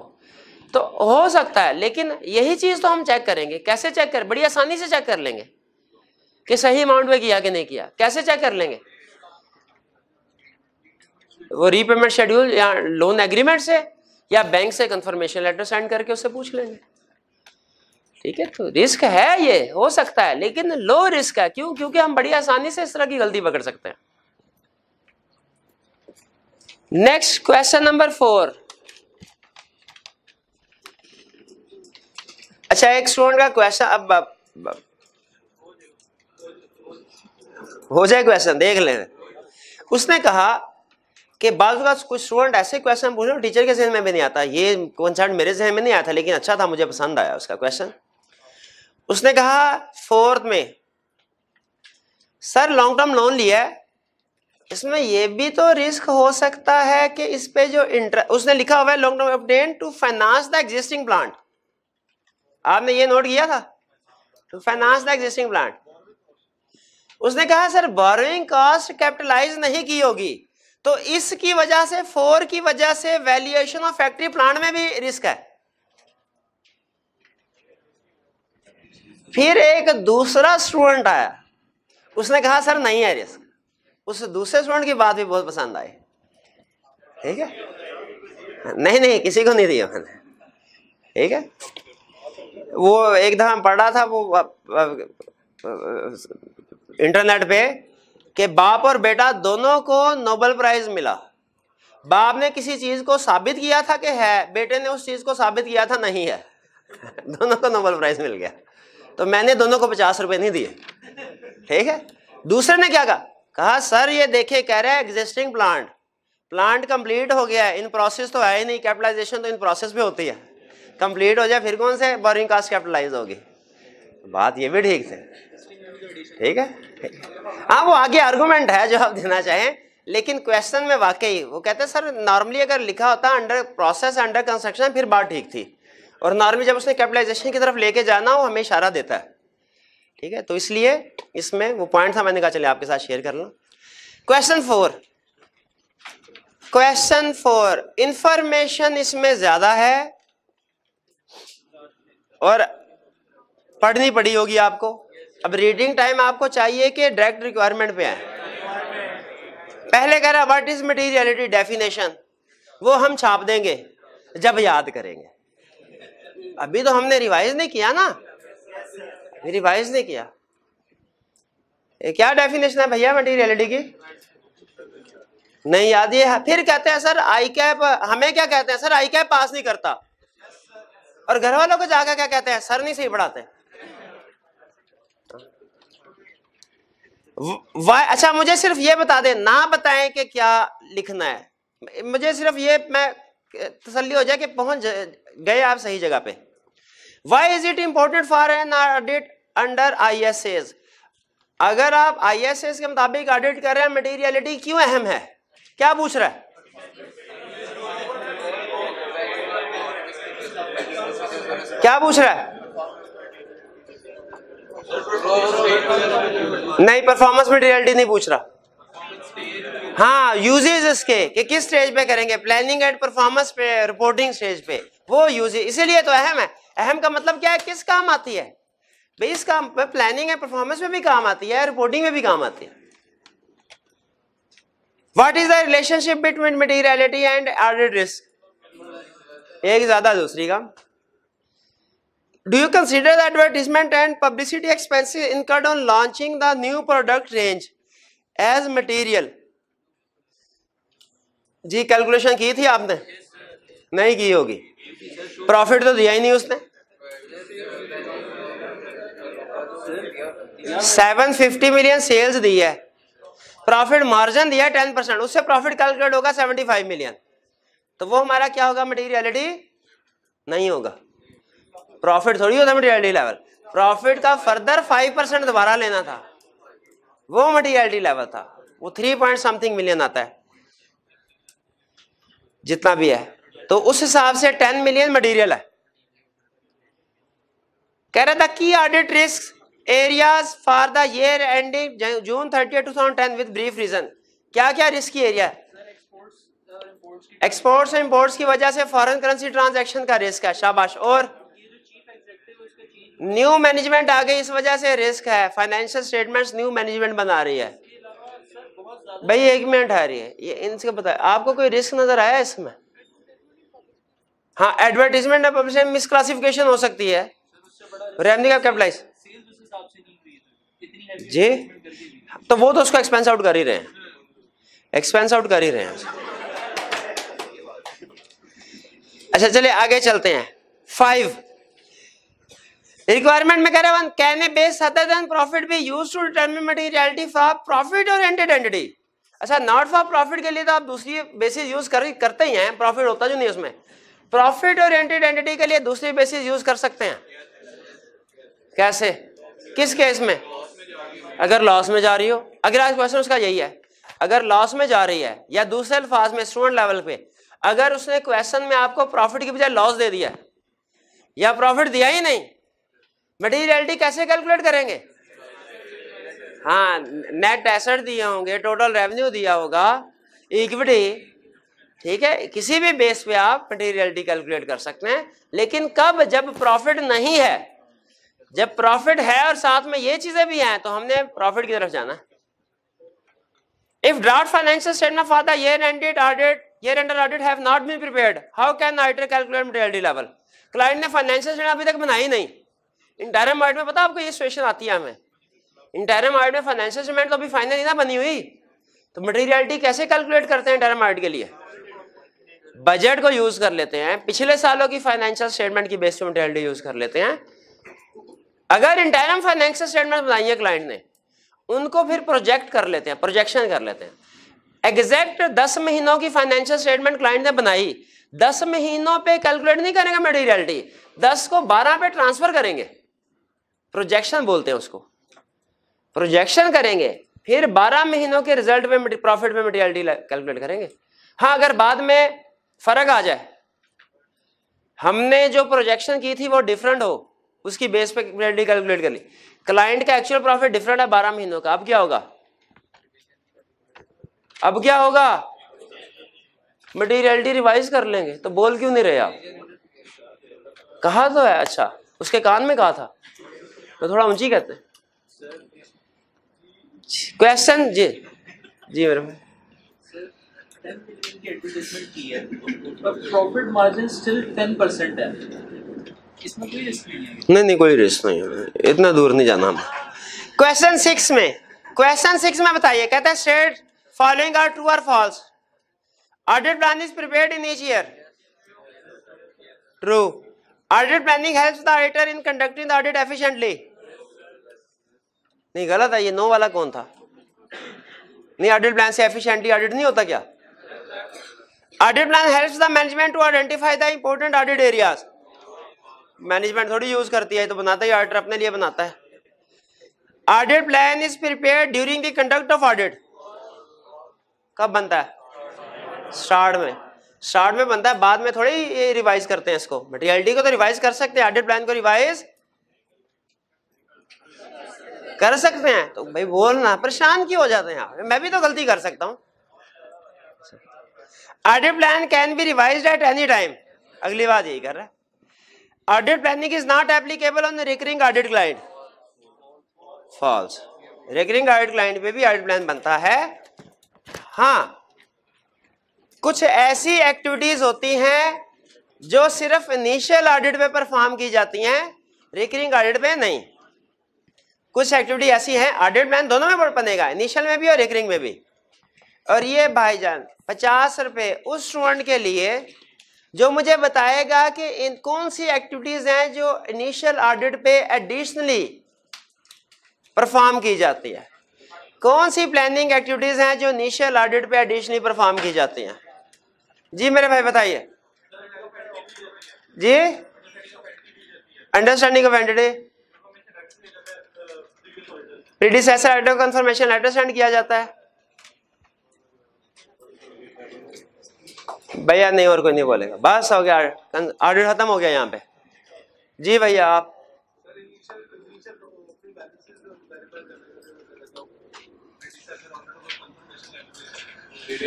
तो हो सकता है लेकिन यही चीज़ तो हम चेक करेंगे कैसे चेक कर बड़ी आसानी से चेक कर लेंगे कि सही अमाउंट में किया कि नहीं किया कैसे चेक कर लेंगे वो रीपेमेंट शेड्यूल या लोन एग्रीमेंट से या बैंक से कंफर्मेशन लेटर सेंड करके उससे पूछ लेंगे ठीक है तो रिस्क है ये हो सकता है लेकिन लो रिस्क है क्यों क्योंकि हम बड़ी आसानी से इस तरह की गलती पकड़ सकते हैं नेक्स्ट क्वेश्चन नंबर फोर अच्छा एक स्टूडेंट का क्वेश्चन अब, अब, अब हो जाए क्वेश्चन देख ले उसने कहा कि बाद कुछ स्टूडेंट ऐसे क्वेश्चन पूछ रहे हो टीचर के जहन में भी नहीं आता ये कंसर्न मेरे जहन में नहीं आया था लेकिन अच्छा था मुझे पसंद आया उसका क्वेश्चन उसने कहा फोर्थ में सर लॉन्ग टर्म लोन लिया है इसमें यह भी तो रिस्क हो सकता है कि इस पे जो इंटरेस्ट उसने लिखा हुआ है long term obtain to finance the existing plant आपने ये नोट किया था to finance the existing plant उसने कहा सर बोरोइंग कॉस्ट कैपिटलाइज नहीं की होगी तो इसकी वजह से फोर की वजह से वैल्यूएशन ऑफ फैक्ट्री प्लांट में भी रिस्क है फिर एक दूसरा स्टूडेंट आया उसने कहा सर नहीं है रिस्क उस दूसरे स्टूडेंट की बात भी बहुत पसंद आई ठीक है नहीं नहीं किसी को नहीं दिया मैंने ठीक है वो एक दफा पढ़ रहा था वो इंटरनेट पे कि बाप और बेटा दोनों को नोबेल प्राइज मिला बाप ने किसी चीज को साबित किया था कि है बेटे ने उस चीज को साबित किया था नहीं है दोनों को नोबेल प्राइज मिल गया तो मैंने दोनों को पचास रुपए नहीं दिए ठीक है दूसरे ने क्या कहा कहा सर ये देखिए कह रहे हैं एग्जिस्टिंग प्लांट प्लांट कंप्लीट हो गया है इन प्रोसेस तो है ही नहीं कैपिटलाइजेशन तो इन प्रोसेस में होती है कंप्लीट हो जाए फिर कौन से बोरिंग कास्ट कैपिटलाइज होगी बात ये भी ठीक है ठीक है हाँ वो आगे आर्गूमेंट है जो आप देना चाहें लेकिन क्वेश्चन में वाकई वो कहते हैं सर नॉर्मली अगर लिखा होता अंडर प्रोसेस अंडर कंस्ट्रक्शन फिर बात ठीक थी और नॉर्मली जब उसने कैपिटलाइजेशन की तरफ लेके जाना वो हमें इशारा देता है ठीक है तो इसलिए इसमें वो पॉइंट था मैंने कहा चले आपके साथ शेयर कर लो question four question four information इसमें ज्यादा है और पढ़नी पड़ी होगी आपको अब रीडिंग टाइम आपको चाहिए कि डायरेक्ट रिक्वायरमेंट पे आए पहले कह रहा व्हाट इज मटेरियलिटी डेफिनेशन वो हम छाप देंगे जब याद करेंगे अभी तो हमने रिवाइज नहीं किया ना रिवाइज नहीं किया ये क्या डेफिनेशन है भैया मटीरियलिटी की नहीं याद ये फिर कहते हैं सर आई कैप हमें क्या कहते हैं सर आई कैप पास नहीं करता और घर वालों को जाकर क्या कहते हैं सर नहीं सही पढ़ाते वाई अच्छा मुझे सिर्फ ये बता दें ना बताएं कि क्या लिखना है मुझे सिर्फ ये मैं तसल्ली हो जाए कि पहुंच गए आप सही जगह पे why is it important for an audit under I S A अगर आप आई एस एस के मुताबिक ऑडिट कर रहे हैं मटेरियलिटी क्यों अहम है क्या पूछ रहा है क्या पूछ रहा है नहीं परफॉर्मेंस मटेरियलिटी नहीं पूछ रहा हाँ यूजेज इसके कि किस स्टेज पे करेंगे प्लानिंग एंड परफॉर्मेंस पे रिपोर्टिंग स्टेज पे वो यूज इसीलिए तो अहम है अहम का मतलब क्या है किस काम आती है भाई इस काम पे प्लानिंग है परफॉर्मेंस में भी काम आती है रिपोर्टिंग में भी काम आती है what is the relationship between materiality and audit risk एक ज्यादा दूसरी का do you consider the advertisement and publicity expensive incurred on launching the new product range as material जी कैलकुलेशन की थी आपने yes, नहीं की होगी प्रॉफिट तो दिया ही नहीं उसने सेवन फिफ्टी मिलियन सेल्स दी है प्रॉफिट मार्जिन दिया टेन परसेंट उससे प्रॉफिट कैलकुलेट होगा सेवेंटी फाइव मिलियन तो वो हमारा क्या होगा मटेरियलिटी नहीं होगा प्रॉफिट थोड़ी होता मटेरियलिटी लेवल प्रॉफिट का फर्दर फाइव परसेंट दोबारा लेना था वो मटेरियलिटी लेवल था वो थ्री पॉइंट समथिंग मिलियन आता है जितना भी है तो उस हिसाब से टेन मिलियन मटेरियल है कह रहा था की audit risk areas for the year ending June thirty two thousand ten with brief reason क्या क्या रिस्क एरिया है एक्सपोर्ट्स और इम्पोर्ट्स की वजह से फॉरेन करेंसी ट्रांजैक्शन का रिस्क है शाबाश और न्यू मैनेजमेंट आ गई इस वजह से रिस्क है फाइनेंशियल स्टेटमेंट्स न्यू मैनेजमेंट बना रही है भाई एक मिनट आ रही है ये इनसे बता आपको कोई रिस्क नजर आया इसमें हाँ एडवर्टीजमेंट और पब्लिसिटी हो सकती है रेमनी का कैपिटलाइज जी तो वो तो उसको एक्सपेंस आउट कर ही रहे हैं एक्सपेंस आउट कर ही रहे हैं अच्छा चलिए आगे चलते हैं फाइव रिक्वायरमेंट में कह रहे one can a base other than profit be use to determine materiality for profit और एंटिटी अच्छा नॉट फॉर प्रॉफिट के लिए तो आप दूसरी बेसिस यूज कर करते ही हैं प्रॉफिट होता जो नहीं उसमें प्रॉफिट ओरिएंटेड एंटिटी के लिए दूसरी बेसिस यूज कर सकते हैं कैसे किस केस में अगर लॉस में जा रही हो अगला क्वेश्चन उसका यही है अगर लॉस में जा रही है या दूसरे अल्फाज में स्टूडेंट लेवल पे अगर उसने क्वेश्चन में आपको प्रॉफिट की बजाय लॉस दे दिया या प्रॉफिट दिया ही नहीं मटीरियलिटी कैसे कैलकुलेट करेंगे हाँ नेट एसेट दिए होंगे टोटल रेवेन्यू दिया होगा इक्विटी ठीक है किसी भी बेस पे आप मटेरियलिटी कैलकुलेट कर सकते हैं लेकिन कब जब प्रॉफिट नहीं है जब प्रॉफिट है और साथ में ये चीजें भी हैं तो हमने प्रॉफिट की तरफ जाना if draft financial statement for the ended audit year under audit have not been prepared how can auditor calculate materiality level client ने फाइनेंशियल स्टेटमेंट अभी तक बनाई नहीं इंटायरम ऑडिट में पता आपको ये सिचुएशन आती है हमें इंटायरम ऑडिट में फाइनेंशियल स्टेटमेंट तो अभी फाइनल ही ना बनी हुई तो मटेरियलिटी कैसे कैलकुलेट करते हैं इंटायरम ऑडिट के लिए बजट को यूज कर लेते हैं पिछले सालों की फाइनेंशियल स्टेटमेंट की बेस मेटेलिटी यूज कर लेते हैं अगर इंटरम फाइनेंशियल स्टेटमेंट बनाई है क्लाइंट ने उनको फिर प्रोजेक्ट कर लेते हैं प्रोजेक्शन कर लेते हैं एग्जैक्ट दस महीनों की फाइनेंशियल स्टेटमेंट क्लाइंट ने बनाई दस महीनों पे कैलकुलेट नहीं करेंगे मेटीरियलिटी दस को बारह पे ट्रांसफर करेंगे प्रोजेक्शन बोलते हैं उसको प्रोजेक्शन करेंगे फिर बारह महीनों के रिजल्ट में प्रॉफिट में मेटीरियलिटी कैलकुलेट करेंगे हाँ अगर बाद में फर्क आ जाए हमने जो प्रोजेक्शन की थी वो डिफरेंट हो उसकी बेस पे क्रेडिट कैलकुलेट कर ली क्लाइंट का एक्चुअल प्रॉफिट डिफरेंट है बारह महीनों का अब क्या होगा अब क्या होगा मटीरियलिटी रिवाइज कर लेंगे तो बोल क्यों नहीं रहे आप कहा तो है अच्छा उसके कान में कहा था तो थोड़ा ऊंची कहते क्वेश्चन जी जी मेरे भाई 10 मिलियन की एडवर्टाइजमेंट की है पर प्रॉफिट मार्जिन स्टिल 10 परसेंट है इसमें कोई रिस्क नहीं है नहीं नहीं कोई रिस्क नहीं है इतना दूर नहीं जाना हम क्वेश्चन सिक्स में क्वेश्चन सिक्स में बताइए कहते हैं state following are true or false audit plan is prepared in each year true audit planning helps the auditor in conducting the audit efficiently नहीं गलत है ये नो वाला कौन था नहीं ऑडिट प्लान से एफिशिएंटली ऑडिट नहीं होता क्या audit plan helps the management to identify the important audit areas management थोड़ी यूज करती है तो बनाता ही ऑडिटर अपने लिए बनाता है audit plan is prepare during the conduct of audit कब बनता है स्टार्ट में स्टार्ट में बनता है बाद में थोड़ी ये रिवाइज करते हैं इसको मटेरियलिटी को तो रिवाइज कर सकते हैं ऑडिट प्लान को रिवाइज कर सकते हैं तो भाई बोलना परेशान क्यों हो जाते हैं आप मैं भी तो गलती कर सकता हूं audit plan can be revise at any time अगली बात यही कर रहा है audit planning is not applicable on recurring audit client false recurring audit client पे भी ऑडिट प्लान बनता है हाँ कुछ ऐसी एक्टिविटीज होती हैं जो सिर्फ इनिशियल ऑडिट पे परफॉर्म की जाती हैं रिकरिंग ऑडिट पे नहीं कुछ एक्टिविटी ऐसी हैं ऑडिट प्लान दोनों में बनेगा इनिशियल में भी और रिकरिंग में भी और ये भाईजान पचास रुपये उस स्टूडेंट के लिए जो मुझे बताएगा कि इन कौन सी एक्टिविटीज़ हैं जो इनिशियल ऑडिट पे एडिशनली परफॉर्म की जाती है कौन सी प्लानिंग एक्टिविटीज़ हैं जो इनिशियल ऑडिट पे एडिशनली परफॉर्म की जाती हैं जी मेरे भाई बताइए जी understanding of entity predecessor item confirmation understand किया जाता है भैया नहीं और कोई नहीं बोलेगा बस हो गया ऑर्डर खत्म हो गया यहाँ पे जी भैया आप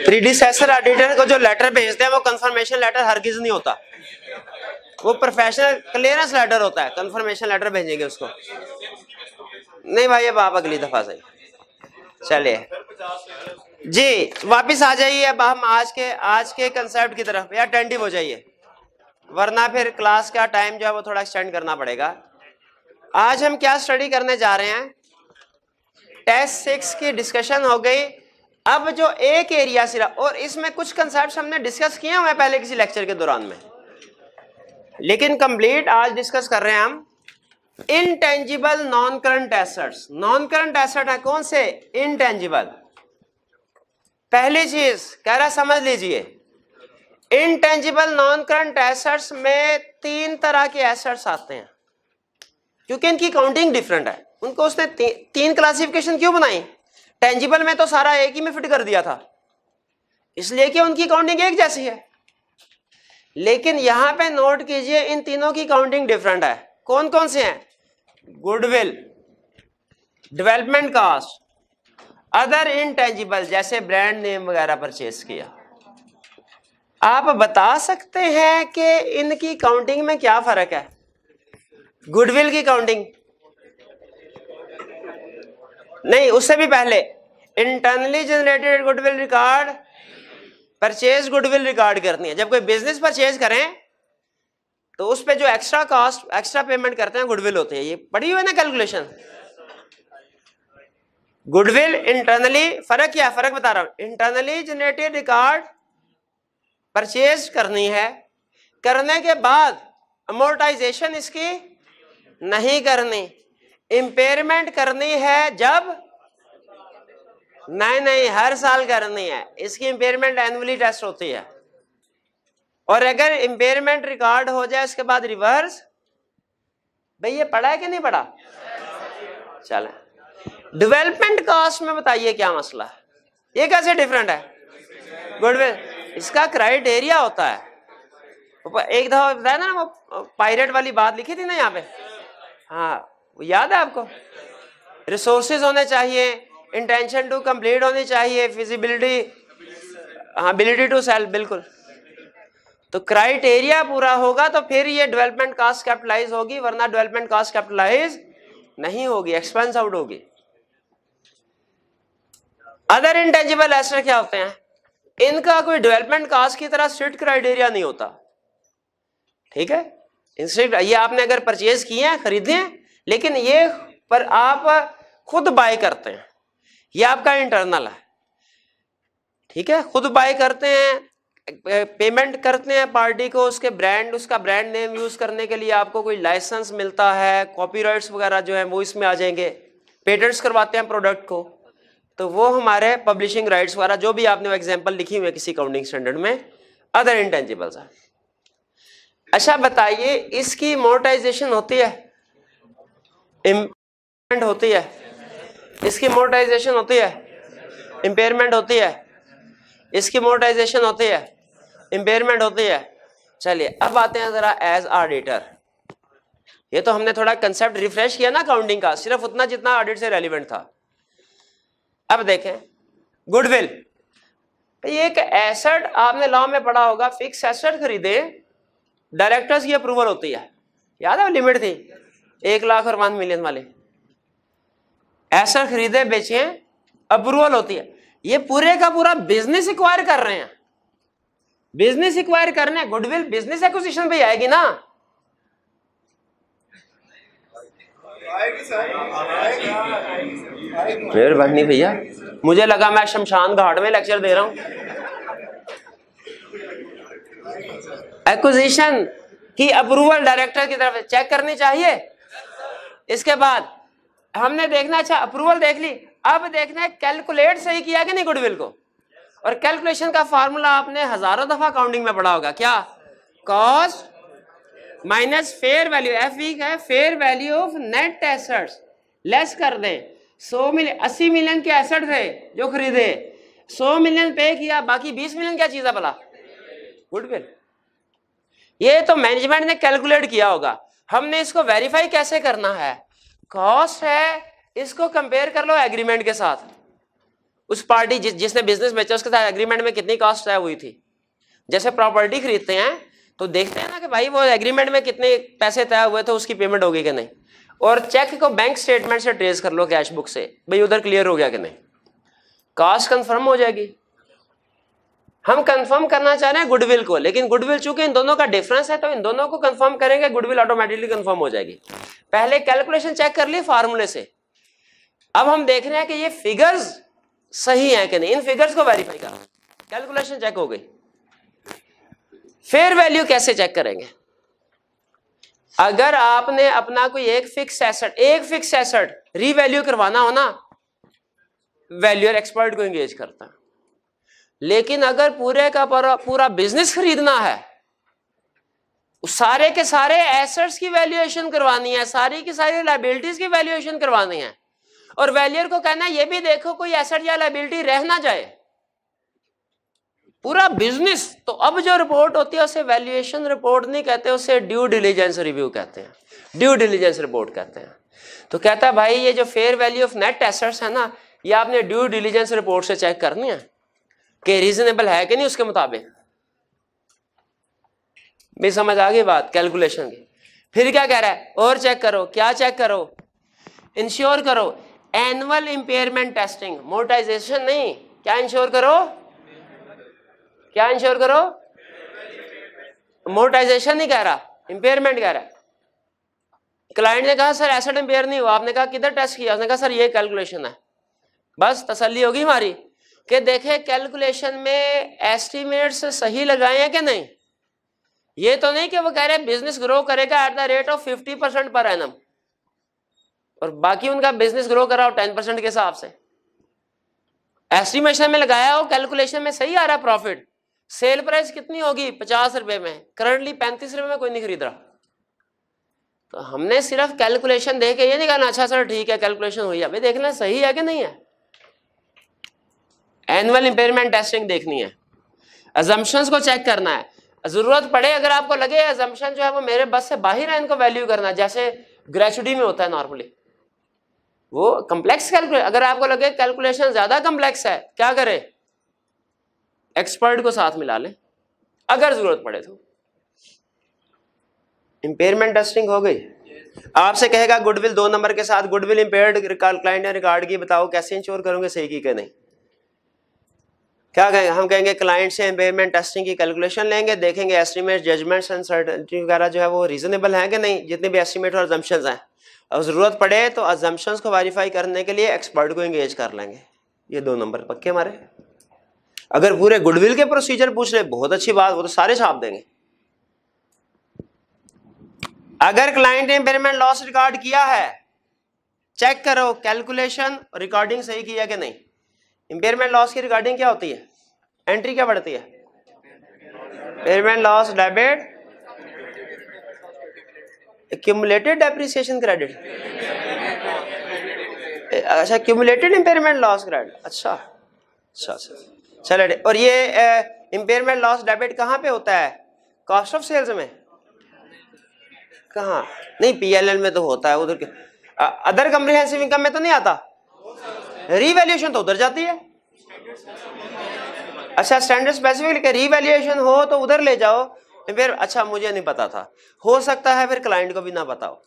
प्रीडिसेसर ऑडिटर को जो लेटर भेजते हैं वो कंफर्मेशन लेटर हर किस नहीं होता वो प्रोफेशनल क्लियरेंस लेटर होता है कंफर्मेशन लेटर भेजेंगे उसको नहीं भाई अब आप अगली दफा सही चलिए जी वापस आ जाइए अब हम आज के आज के कंसेप्ट की तरफ या टेंटिव हो जाइए वरना फिर क्लास का टाइम जो है वो थोड़ा एक्सटेंड करना पड़ेगा आज हम क्या स्टडी करने जा रहे हैं टेस्ट सिक्स की डिस्कशन हो गई अब जो एक एरिया सिर्फ और इसमें कुछ कंसेप्ट हमने डिस्कस किए हुए पहले किसी लेक्चर के दौरान में लेकिन कंप्लीट आज डिस्कस कर रहे हैं हम intangible non current assets non current asset है कौन से इनटेंजिबल पहली चीज कह रहा समझ लीजिए इनटेंजिबल नॉन करंट एसेट्स में तीन तरह के एसेट्स आते हैं क्योंकि इनकी काउंटिंग डिफरेंट है उनको उसने ती, तीन क्लासिफिकेशन क्यों बनाई टेंजिबल में तो सारा एक ही में फिट कर दिया था इसलिए कि उनकी काउंटिंग एक जैसी है लेकिन यहां पे नोट कीजिए इन तीनों की काउंटिंग डिफरेंट है कौन कौन से हैं goodwill development cost other intangible जैसे ब्रांड नेम वगैरह परचेस किया आप बता सकते हैं कि इनकी काउंटिंग में क्या फर्क है गुडविल की काउंटिंग नहीं उससे भी पहले internally generated goodwill record purchase goodwill record करनी है जब कोई बिजनेस परचेज करें तो उस पर जो एक्स्ट्रा कॉस्ट एक्स्ट्रा पेमेंट करते हैं गुडविल होती हैं ये पढ़ी हुई है ना कैलकुलेशन गुडविल इंटरनली फर्क क्या फर्क बता रहा हूं इंटरनली जनरेटेड रिकॉर्ड परचेज करनी है करने के बाद अमोर्टाइजेशन इसकी नहीं करनी इम्पेयरमेंट करनी है जब नहीं नहीं हर साल करनी है इसकी इम्पेयरमेंट एनुअली टेस्ट होती है और अगर इम्पेयरमेंट रिकॉर्ड हो जाए उसके बाद रिवर्स भाई ये पढ़ा है कि नहीं पढ़ा चले डेवलपमेंट कास्ट में बताइए क्या मसला है ये कैसे डिफरेंट है गुडविल इसका क्राइटेरिया होता है एक दफा बताया था ना वो पायरेट वाली बात लिखी थी ना यहाँ पे हाँ याद है आपको रिसोर्सेज होने चाहिए इंटेंशन टू कंप्लीट होनी चाहिए फिजिबिलिटी हाँ एबिलिटी टू सेल बिल्कुल तो क्राइटेरिया पूरा होगा तो फिर ये डेवलपमेंट कास्ट कैपिटलाइज होगी वरना डेवलपमेंट कास्ट कैपिटलाइज नहीं होगी एक्सपेंस आउट होगी अदर इंटेंजिबल एसेट क्या होते हैं इनका कोई डेवलपमेंट कास्ट की तरह स्ट्रिक्ट क्राइटेरिया नहीं होता ठीक है इंस्ट्रिक्ट ये आपने अगर परचेज किए हैं खरीदे हैं लेकिन ये पर आप खुद बाय करते हैं ये आपका इंटरनल है ठीक है खुद बाय करते हैं पेमेंट करते हैं पार्टी को उसके ब्रांड उसका ब्रांड नेम यूज करने के लिए आपको कोई लाइसेंस मिलता है कॉपीराइट्स वगैरह जो है वो इसमें आ जाएंगे पेटेंट्स करवाते हैं प्रोडक्ट को तो वो हमारे पब्लिशिंग राइट्स वगैरह जो भी आपने वो एग्जाम्पल लिखी हुई है किसी काउंटिंग स्टैंडर्ड में अदर इंटेंजिबल्स है अच्छा बताइए इसकी मोटाइजेशन होती है इम्पेयरमेंट होती है इसकी मोटाइजेशन होती है इम्पेयरमेंट होती है इसकी मोटाइजेशन होती है इम्पेयरमेंट होती है चलिए अब आते हैं जरा एज ऑडिटर ये तो हमने थोड़ा कंसेप्ट रिफ्रेश किया ना काउंटिंग का सिर्फ उतना जितना ऑडिट से रेलिवेंट था अब देखें गुडविल एक एसेट आपने लॉ में पढ़ा होगा फिक्स एसेट खरीदे डायरेक्टर्स की अप्रूवल होती है याद है लिमिट थी एक लाख और वन मिलियन वाले एसेट खरीदे बेचे अप्रूवल होती है ये पूरे का पूरा बिजनेस इक्वायर कर रहे हैं बिजनेस इक्वायर करने गुडविल बिजनेस एक्विजिशन भी आएगी ना मेहरबानी भैया मुझे लगा मैं शमशान घाट में लेक्चर दे रहा हूं एक्विजिशन की अप्रूवल डायरेक्टर की तरफ चेक करनी चाहिए इसके बाद हमने देखना अच्छा अप्रूवल देख ली अब देखना है कैलकुलेट सही किया कि नहीं गुडविल को और कैलकुलेशन का फार्मूला आपने हजारों दफा काउंटिंग में पढ़ा होगा क्या कॉस्ट माइनस फेयर वैल्यू एफ वीक है fair value of net assets less कर दें सौ मिलियन अस्सी मिलियन के एसेट थे जो खरीदे सो मिलियन पे किया बाकी बीस मिलियन क्या चीज़ है भला गुडविल ये तो मैनेजमेंट ने कैलकुलेट किया होगा हमने इसको वेरीफाई कैसे करना है कॉस्ट है इसको कंपेयर कर लो एग्रीमेंट के साथ उस पार्टी जिस जिसने बिजनेस बेचा उसके साथ एग्रीमेंट में कितनी कॉस्ट है हुई थी जैसे प्रॉपर्टी खरीदते हैं तो देखते हैं ना कि भाई वो एग्रीमेंट में कितने पैसे तय हुए थे उसकी पेमेंट होगी कि नहीं और चेक को बैंक स्टेटमेंट से ट्रेस कर लो कैश बुक से भाई उधर क्लियर हो गया कि नहीं कास्ट कंफर्म हो जाएगी हम कंफर्म करना चाह रहे हैं गुडविल को लेकिन गुडविल चूंकि इन दोनों का डिफरेंस है तो इन दोनों को कंफर्म करेंगे गुडविल ऑटोमेटिकली कंफर्म हो जाएगी पहले कैलकुलेशन चेक कर ली फार्मूले से अब हम देख रहे हैं कि ये फिगर्स सही है कि नहीं इन फिगर्स को वेरीफाई करो कैलकुलेशन चेक हो गई फेयर वैल्यू कैसे चेक करेंगे अगर आपने अपना कोई एक फिक्स एसेट एक फिक्स एसेट रीवैल्यू करवाना हो ना वैल्यूअर एक्सपर्ट को एंगेज करता लेकिन अगर पूरे का पूरा पूरा बिजनेस खरीदना है सारे के सारे एसेट्स की वैल्यूएशन करवानी है सारी की सारी लाइबिलिटीज की वैल्यूएशन करवानी है और वैल्यूअर को कहना ये भी देखो कोई एसेट या लाइबिलिटी रहना जाए पूरा बिजनेस तो अब जो रिपोर्ट होती है उसे वैल्यूएशन रिपोर्ट नहीं कहते उसे ड्यू डिलीजेंस रिव्यू कहते हैं ड्यू डिलीजेंस रिपोर्ट कहते हैं तो कहता है भाई ये जो fair value of net assets है ना ये आपने ड्यू डिलीजेंस रिपोर्ट से चेक करनी है कि रीजनेबल है कि नहीं उसके मुताबिक भी समझ आ गई बात कैलकुलेशन की फिर क्या कह रहा है और चेक करो क्या चेक करो इंश्योर करो एनुअल इंपेयरमेंट टेस्टिंग मोटाइजेशन नहीं क्या इंश्योर करो क्या इंश्योर करो मोटाइजेशन नहीं कह रहा इंपेयरमेंट कह रहा है क्लाइंट ने कहा सर एसेट इंपेयर नहीं हुआ आपने कहा किधर टेस्ट किया उसने कहा सर ये कैलकुलेशन है बस तसल्ली होगी हमारी कि देखे कैलकुलेशन में एस्टिमेट्स सही लगाए हैं कि नहीं ये तो नहीं कि वो कह रहे हैं बिजनेस ग्रो करेगा at the rate of fifty percent per annum और बाकी उनका बिजनेस ग्रो करा हो टेन परसेंट के हिसाब से एस्टिमेशन में लगाया हो कैलकुलेशन में सही आ रहा है प्रॉफिट सेल प्राइस कितनी होगी पचास रुपए में करंटली पैंतीस रुपए में कोई नहीं खरीद रहा तो हमने सिर्फ कैलकुलेशन देख के ये नहीं कहना अच्छा सर ठीक है कैलकुलेशन हुई है देखना सही है कि नहीं है एनुअल इंपेयरमेंट टेस्टिंग देखनी है एजम्पन को चेक करना है जरूरत पड़े अगर आपको लगे एजम्पन जो है वो मेरे बस से बाहर है इनको वैल्यू करना जैसे ग्रेचुटी में होता है नॉर्मली वो कम्प्लेक्स कैलकुलेट अगर आपको लगे कैलकुलेशन ज्यादा कम्प्लेक्स है क्या करें एक्सपर्ट को साथ मिला लें अगर जरूरत पड़े तो इंपेयरमेंट टेस्टिंग हो गई आपसे कहेगा गुडविल दो नंबर के साथ गुडविल इम्पेयर्ड क्लाइंट ने रिकॉर्ड की बताओ कैसे इंश्योर करोगे सही की क्या नहीं क्या कहेंगे हम कहेंगे क्लाइंट से इम्पेयरमेंट टेस्टिंग की कैलकुलेशन लेंगे देखेंगे एस्टीमेट जजमेंट्स एंड वगैरह जो है वो रीजनेबल है कि नहीं जितने भी एस्टीमेट और अजम्पन्स हैं और ज़रूरत पड़े तो अजम्पन्स को वेरीफाई करने के लिए एक्सपर्ट को इंगेज कर लेंगे ये दो नंबर पक्के हमारे अगर पूरे गुडविल के प्रोसीजर पूछ ले बहुत अच्छी बात वो तो सारे छाप देंगे अगर क्लाइंट ने पेमेंट लॉस रिकॉर्ड किया है चेक करो कैलकुलेशन और रिकॉर्डिंग सही किया कि नहीं इंपेयरमेंट लॉस की रिकॉर्डिंग क्या होती है एंट्री क्या बढ़ती है impairment loss debit accumulated depreciation credit अच्छा क्यूमुलेटेड इंपेयरमेंट लॉस क्रेडिट अच्छा अच्छा अच्छा सैलरी और ये इम्पेयरमेंट लॉस डेबिट कहाँ पे होता है कॉस्ट ऑफ सेल्स में कहा नहीं पीएलएल में तो होता है उधर के अदर कम्प्रीहेंसिव इनकम में तो नहीं आता रीवैल्यूएशन तो उधर जाती है अच्छा स्टैंडर्ड स्पेसिफिक रीवैल्यूएशन हो तो उधर ले जाओ फिर अच्छा मुझे नहीं पता था हो सकता है फिर क्लाइंट को भी ना बताओ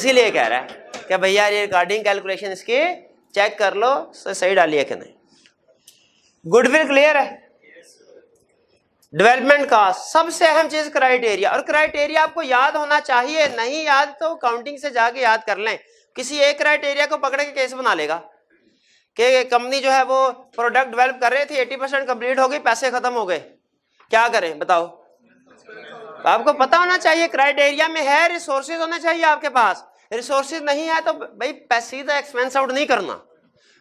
इसीलिए कह रहा है कि भैया ये रिकॉर्डिंग कैलकुलेशन इसकी चेक कर लो सही डालिए कि नहीं गुडविल क्लियर है डेवलपमेंट का सबसे अहम चीज क्राइटेरिया और क्राइटेरिया आपको याद होना चाहिए नहीं याद तो काउंटिंग से जाके याद कर लें किसी एक क्राइटेरिया को पकड़ के केस बना लेगा कि कंपनी जो है वो प्रोडक्ट डेवलप कर रही थी एट्टी परसेंट कंप्लीट हो गई पैसे खत्म हो गए क्या करें बताओ आपको पता होना चाहिए क्राइटेरिया में है रिसोर्सेज होने चाहिए आपके पास रिसोर्सेज नहीं है तो भाई पैसे सीधा एक्सपेंस आउट नहीं करना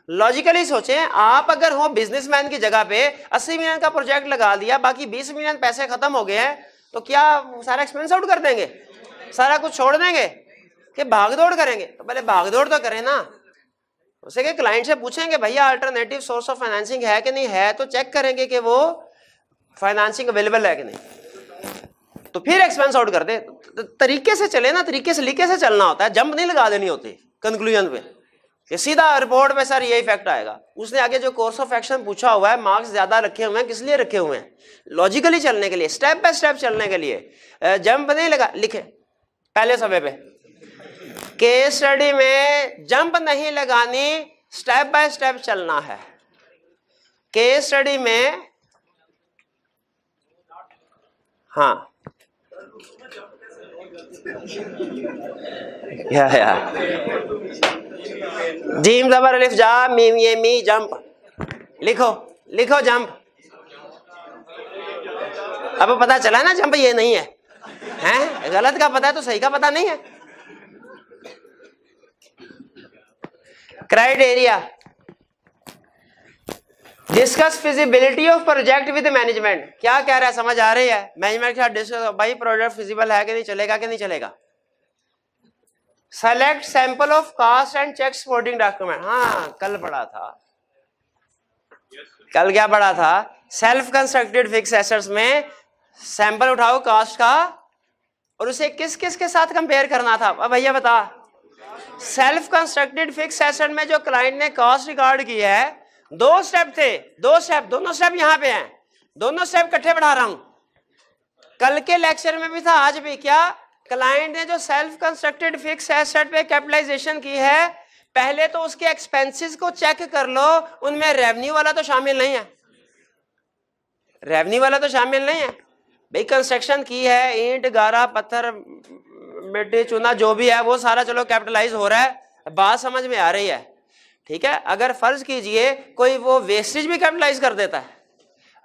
लॉजिकली सोचें आप अगर हो बिजनेसमैन की जगह पे 80 मिलियन का प्रोजेक्ट लगा दिया बाकी 20 मिलियन पैसे खत्म हो गए हैं तो क्या सारा एक्सपेंस आउट कर देंगे सारा कुछ छोड़ देंगे कि भागदौड़ करेंगे तो पहले भागदौड़ तो करें ना उसे के क्लाइंट से पूछेंगे भैया अल्टरनेटिव सोर्स ऑफ फाइनेंसिंग है कि नहीं है तो चेक करेंगे कि वो फाइनेंसिंग अवेलेबल है कि नहीं तो फिर एक्सपेंस आउट कर दे तरीके से चले ना तरीके से लिखे से चलना होता है जंप नहीं लगा देनी होती कंक्लूजन पे ये सीधा रिपोर्ट में सर यही फैक्ट आएगा उसने आगे जो कोर्स ऑफ एक्शन पूछा हुआ है मार्क्स ज्यादा रखे हुए हैं किस लिए रखे हुए हैं लॉजिकली चलने के लिए स्टेप बाय स्टेप चलने के लिए जंप नहीं लगा लिखे पहले समय पे केस स्टडी में जंप नहीं लगानी स्टेप बाय स्टेप चलना है केस स्टडी में हाँ या या जीम जबर अलिफ जा मीम ये मी जंप लिखो लिखो जंप अब पता चला ना जंप ये नहीं है हैं गलत का पता है तो सही का पता नहीं है criteria discuss feasibility of project with management क्या कह रहा है समझ आ रही है मैनेजमेंट के साथ डिस्कस भाई प्रोजेक्ट फिजिबल है कि नहीं चलेगा कि नहीं चलेगा select sample of cost and check supporting document हाँ कल पढ़ा था कल क्या पढ़ा था सेल्फ कंस्ट्रक्टेड फिक्स एसेट्स में सैंपल उठाओ कास्ट का और उसे किस किस के साथ कंपेयर करना था भैया बता सेल्फ कंस्ट्रक्टेड फिक्स एसेट में जो क्लाइंट ने कास्ट रिकॉर्ड की है दो स्टेप थे दो स्टेप दोनों स्टेप यहां पे हैं दोनों स्टेप इकट्ठे पढ़ा रहा हूं कल के लेक्चर में भी था आज भी क्या क्लाइंट ने जो सेल्फ कंस्ट्रक्टेड फिक्स एसेट पे कैपिटलाइजेशन की है पहले तो उसके एक्सपेंसेस को चेक कर लो उनमें रेवेन्यू वाला तो शामिल नहीं है रेवेन्यू वाला तो शामिल नहीं है भाई कंस्ट्रक्शन की है ईंट गारा पत्थर मिट्टी चूना जो भी है वो सारा चलो कैपिटलाइज हो रहा है बात समझ में आ रही है ठीक है अगर फर्ज कीजिए कोई वो वेस्टेज भी कैपिटलाइज कर देता है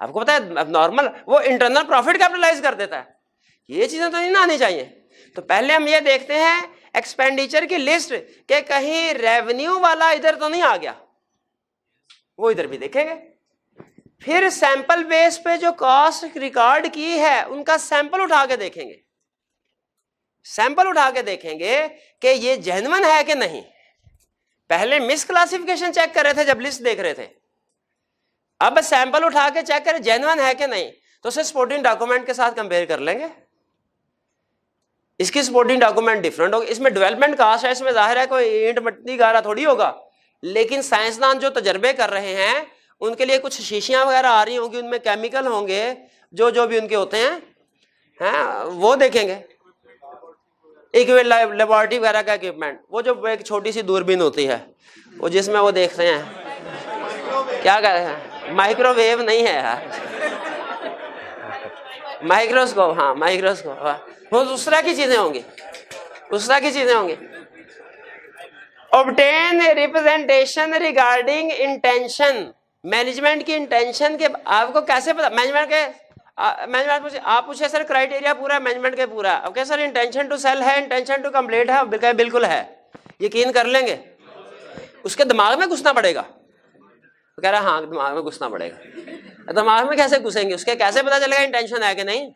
आपको पता है नॉर्मल वो इंटरनल प्रॉफिट कैपिटलाइज कर देता है ये चीजें तो नहीं ना आनी चाहिए तो पहले हम ये देखते हैं एक्सपेंडिचर की लिस्ट के कहीं रेवेन्यू वाला इधर तो नहीं आ गया वो इधर भी देखेंगे फिर सैंपल बेस पे जो कॉस्ट रिकॉर्ड की है उनका सैंपल उठा के देखेंगे सैंपल उठा के देखेंगे कि ये जेनवन है कि नहीं पहले मिस क्लासिफिकेशन चेक कर रहे थे जब लिस्ट देख रहे थे अब सैंपल उठा के चेक करें जेनवन है कि नहीं तो उसे स्पोर्टिंग डॉक्यूमेंट के साथ कंपेयर कर लेंगे इसकी सपोर्टिंग डॉक्यूमेंट डिफरेंट होगी इसमें डेवलपमेंट कास्ट है इसमें जाहिर है कोई ईंट मट्टी गारा थोड़ी होगा लेकिन साइंसदान जो तजर्बे कर रहे हैं उनके लिए कुछ शीशियाँ वगैरह आ रही होंगी उनमें केमिकल होंगे जो जो भी उनके होते हैं हैं वो देखेंगे इक्विपमेंट लेबॉर्टरी वगैरह का इक्विपमेंट वो जो एक छोटी सी दूरबीन होती है वो जिसमें वो देख रहे हैं क्या कह रहे हैं माइक्रोवेव नहीं है यार माइक्रोस्कोप हाँ माइक्रोस्कोप हाँ वो उस तरह की चीजें होंगी उस तरह की चीजें होंगी obtain representation regarding intention management की इंटेंशन के आपको कैसे पता मैनेजमेंट के मैनेजमेंट पूछे आप पूछे सर क्राइटेरिया पूरा मैनेजमेंट के पूरा okay sir intention to sell है इंटेंशन टू कंप्लीट है बिल्कुल है यकीन कर लेंगे उसके दिमाग में घुसना पड़ेगा कह रहा है हाँ दिमाग में घुसना पड़ेगा दिमाग में कैसे घुसेंगे उसके कैसे पता चलेगा इंटेंशन है कि नहीं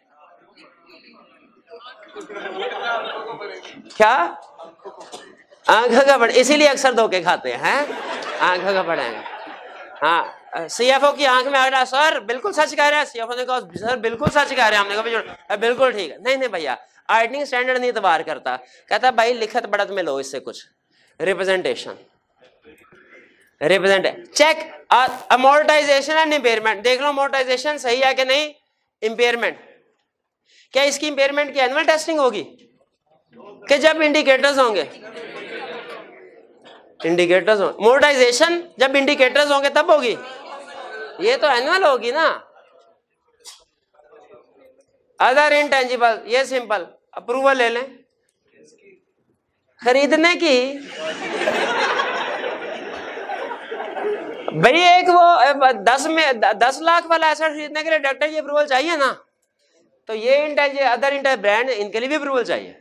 क्या आंख का बड़े इसीलिए अक्सर धोखे खाते हैं आंख का बड़े हाँ सीएफओ की आंख में आ रहा सर बिल्कुल सच कह रहा है सीएफओ ने कहा सर बिल्कुल सच कह रहे हैं हमने कहा बिल्कुल ठीक है नहीं नहीं भैया आइटनिंग स्टैंडर्ड नहीं इतबार करता कहता भाई लिखत बढ़त में लो इससे कुछ representation represent check amortisation and impairment देख लो अमोर्टाइजेशन सही है कि नहीं इम्पेयरमेंट क्या इसकी इंपेयरमेंट की एनुअल टेस्टिंग होगी कि जब इंडिकेटर्स होंगे इंडिकेटर्स होंगे मोडाइजेशन जब इंडिकेटर्स होंगे तब होगी ये तो एनुअल होगी ना अदर इंटेंजिबल ये सिंपल अप्रूवल ले लें खरीदने की भाई एक वो दस में दस लाख वाला एसेट खरीदने के लिए डॉक्टर की अप्रूवल चाहिए ना तो ये इंटेलिजिबल अदर इंटेलिजिबल ब्रांड इनके लिए भी अप्रूवल चाहिए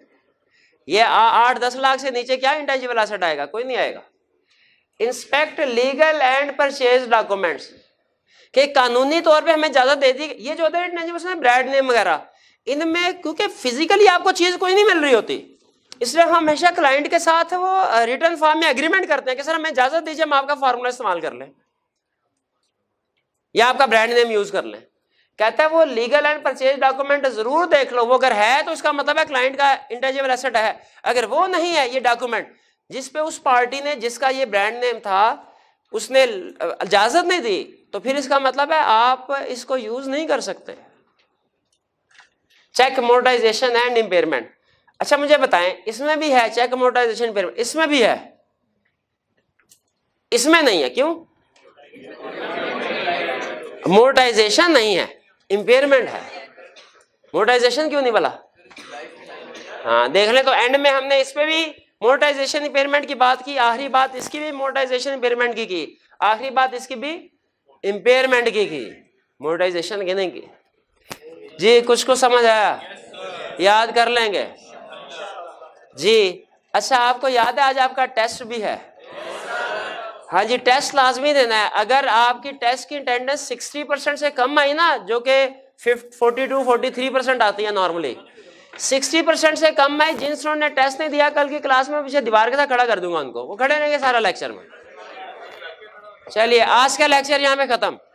ये आठ दस लाख से नीचे क्या इंटेलिजिबल असट आएगा कोई नहीं आएगा inspect legal and purchase documents के कानूनी तौर पे हमें ज्यादा दे दी ये जो अदर इंटेलिजिबल्स हैं ब्रांड नेम वगैरह इनमें क्योंकि फिजिकली आपको चीज़ कोई नहीं मिल रही होती इसलिए हम हमेशा क्लाइंट के साथ वो रिटर्न फॉर्म में एग्रीमेंट करते हैं कि सर हमें इजाजत दीजिए हम आपका फार्मूला इस्तेमाल कर लें या आपका ब्रांड नेम यूज कर लें कहता है वो लीगल एंड परचेज डॉक्यूमेंट जरूर देख लो वो अगर है तो इसका मतलब है क्लाइंट का इंटेजिबल एसेट है अगर वो नहीं है ये डॉक्यूमेंट जिस पे उस पार्टी ने जिसका ये ब्रांड नेम था उसने इजाजत नहीं दी तो फिर इसका मतलब है आप इसको यूज नहीं कर सकते चेक मोटाइजेशन एंड इम्पेयरमेंट अच्छा मुझे बताएं इसमें भी है चेक मोटाइजेशन इम्पेयरमेंट इसमें भी है इसमें नहीं है क्यों मोटाइजेशन नहीं है इम्पेयरमेंट है मोटाइजेशन क्यों नहीं बोला हाँ देख ले तो एंड में हमने इस पे भी मोटाइजेशन इम्पेयरमेंट की बात की आखिरी बात इसकी भी मोटाइजेशन इम्पेयरमेंट की की आखिरी बात इसकी भी इम्पेयरमेंट की की मोटाइजेशन की नहीं की जी कुछ को समझ आया yes, याद कर लेंगे जी अच्छा आपको याद है आज आपका टेस्ट भी है हाँ जी टेस्ट लाजमी देना है अगर आपकी टेस्ट की अटेंडेंस 60 परसेंट से कम आई ना जो कि forty two forty three percent आती है नॉर्मली 60 परसेंट से कम आई जिन स्टूडेंट ने टेस्ट नहीं दिया कल की क्लास में पीछे दीवार के साथ खड़ा कर दूंगा उनको वो खड़े रहेंगे सारा लेक्चर में चलिए आज का लेक्चर यहाँ पे खत्म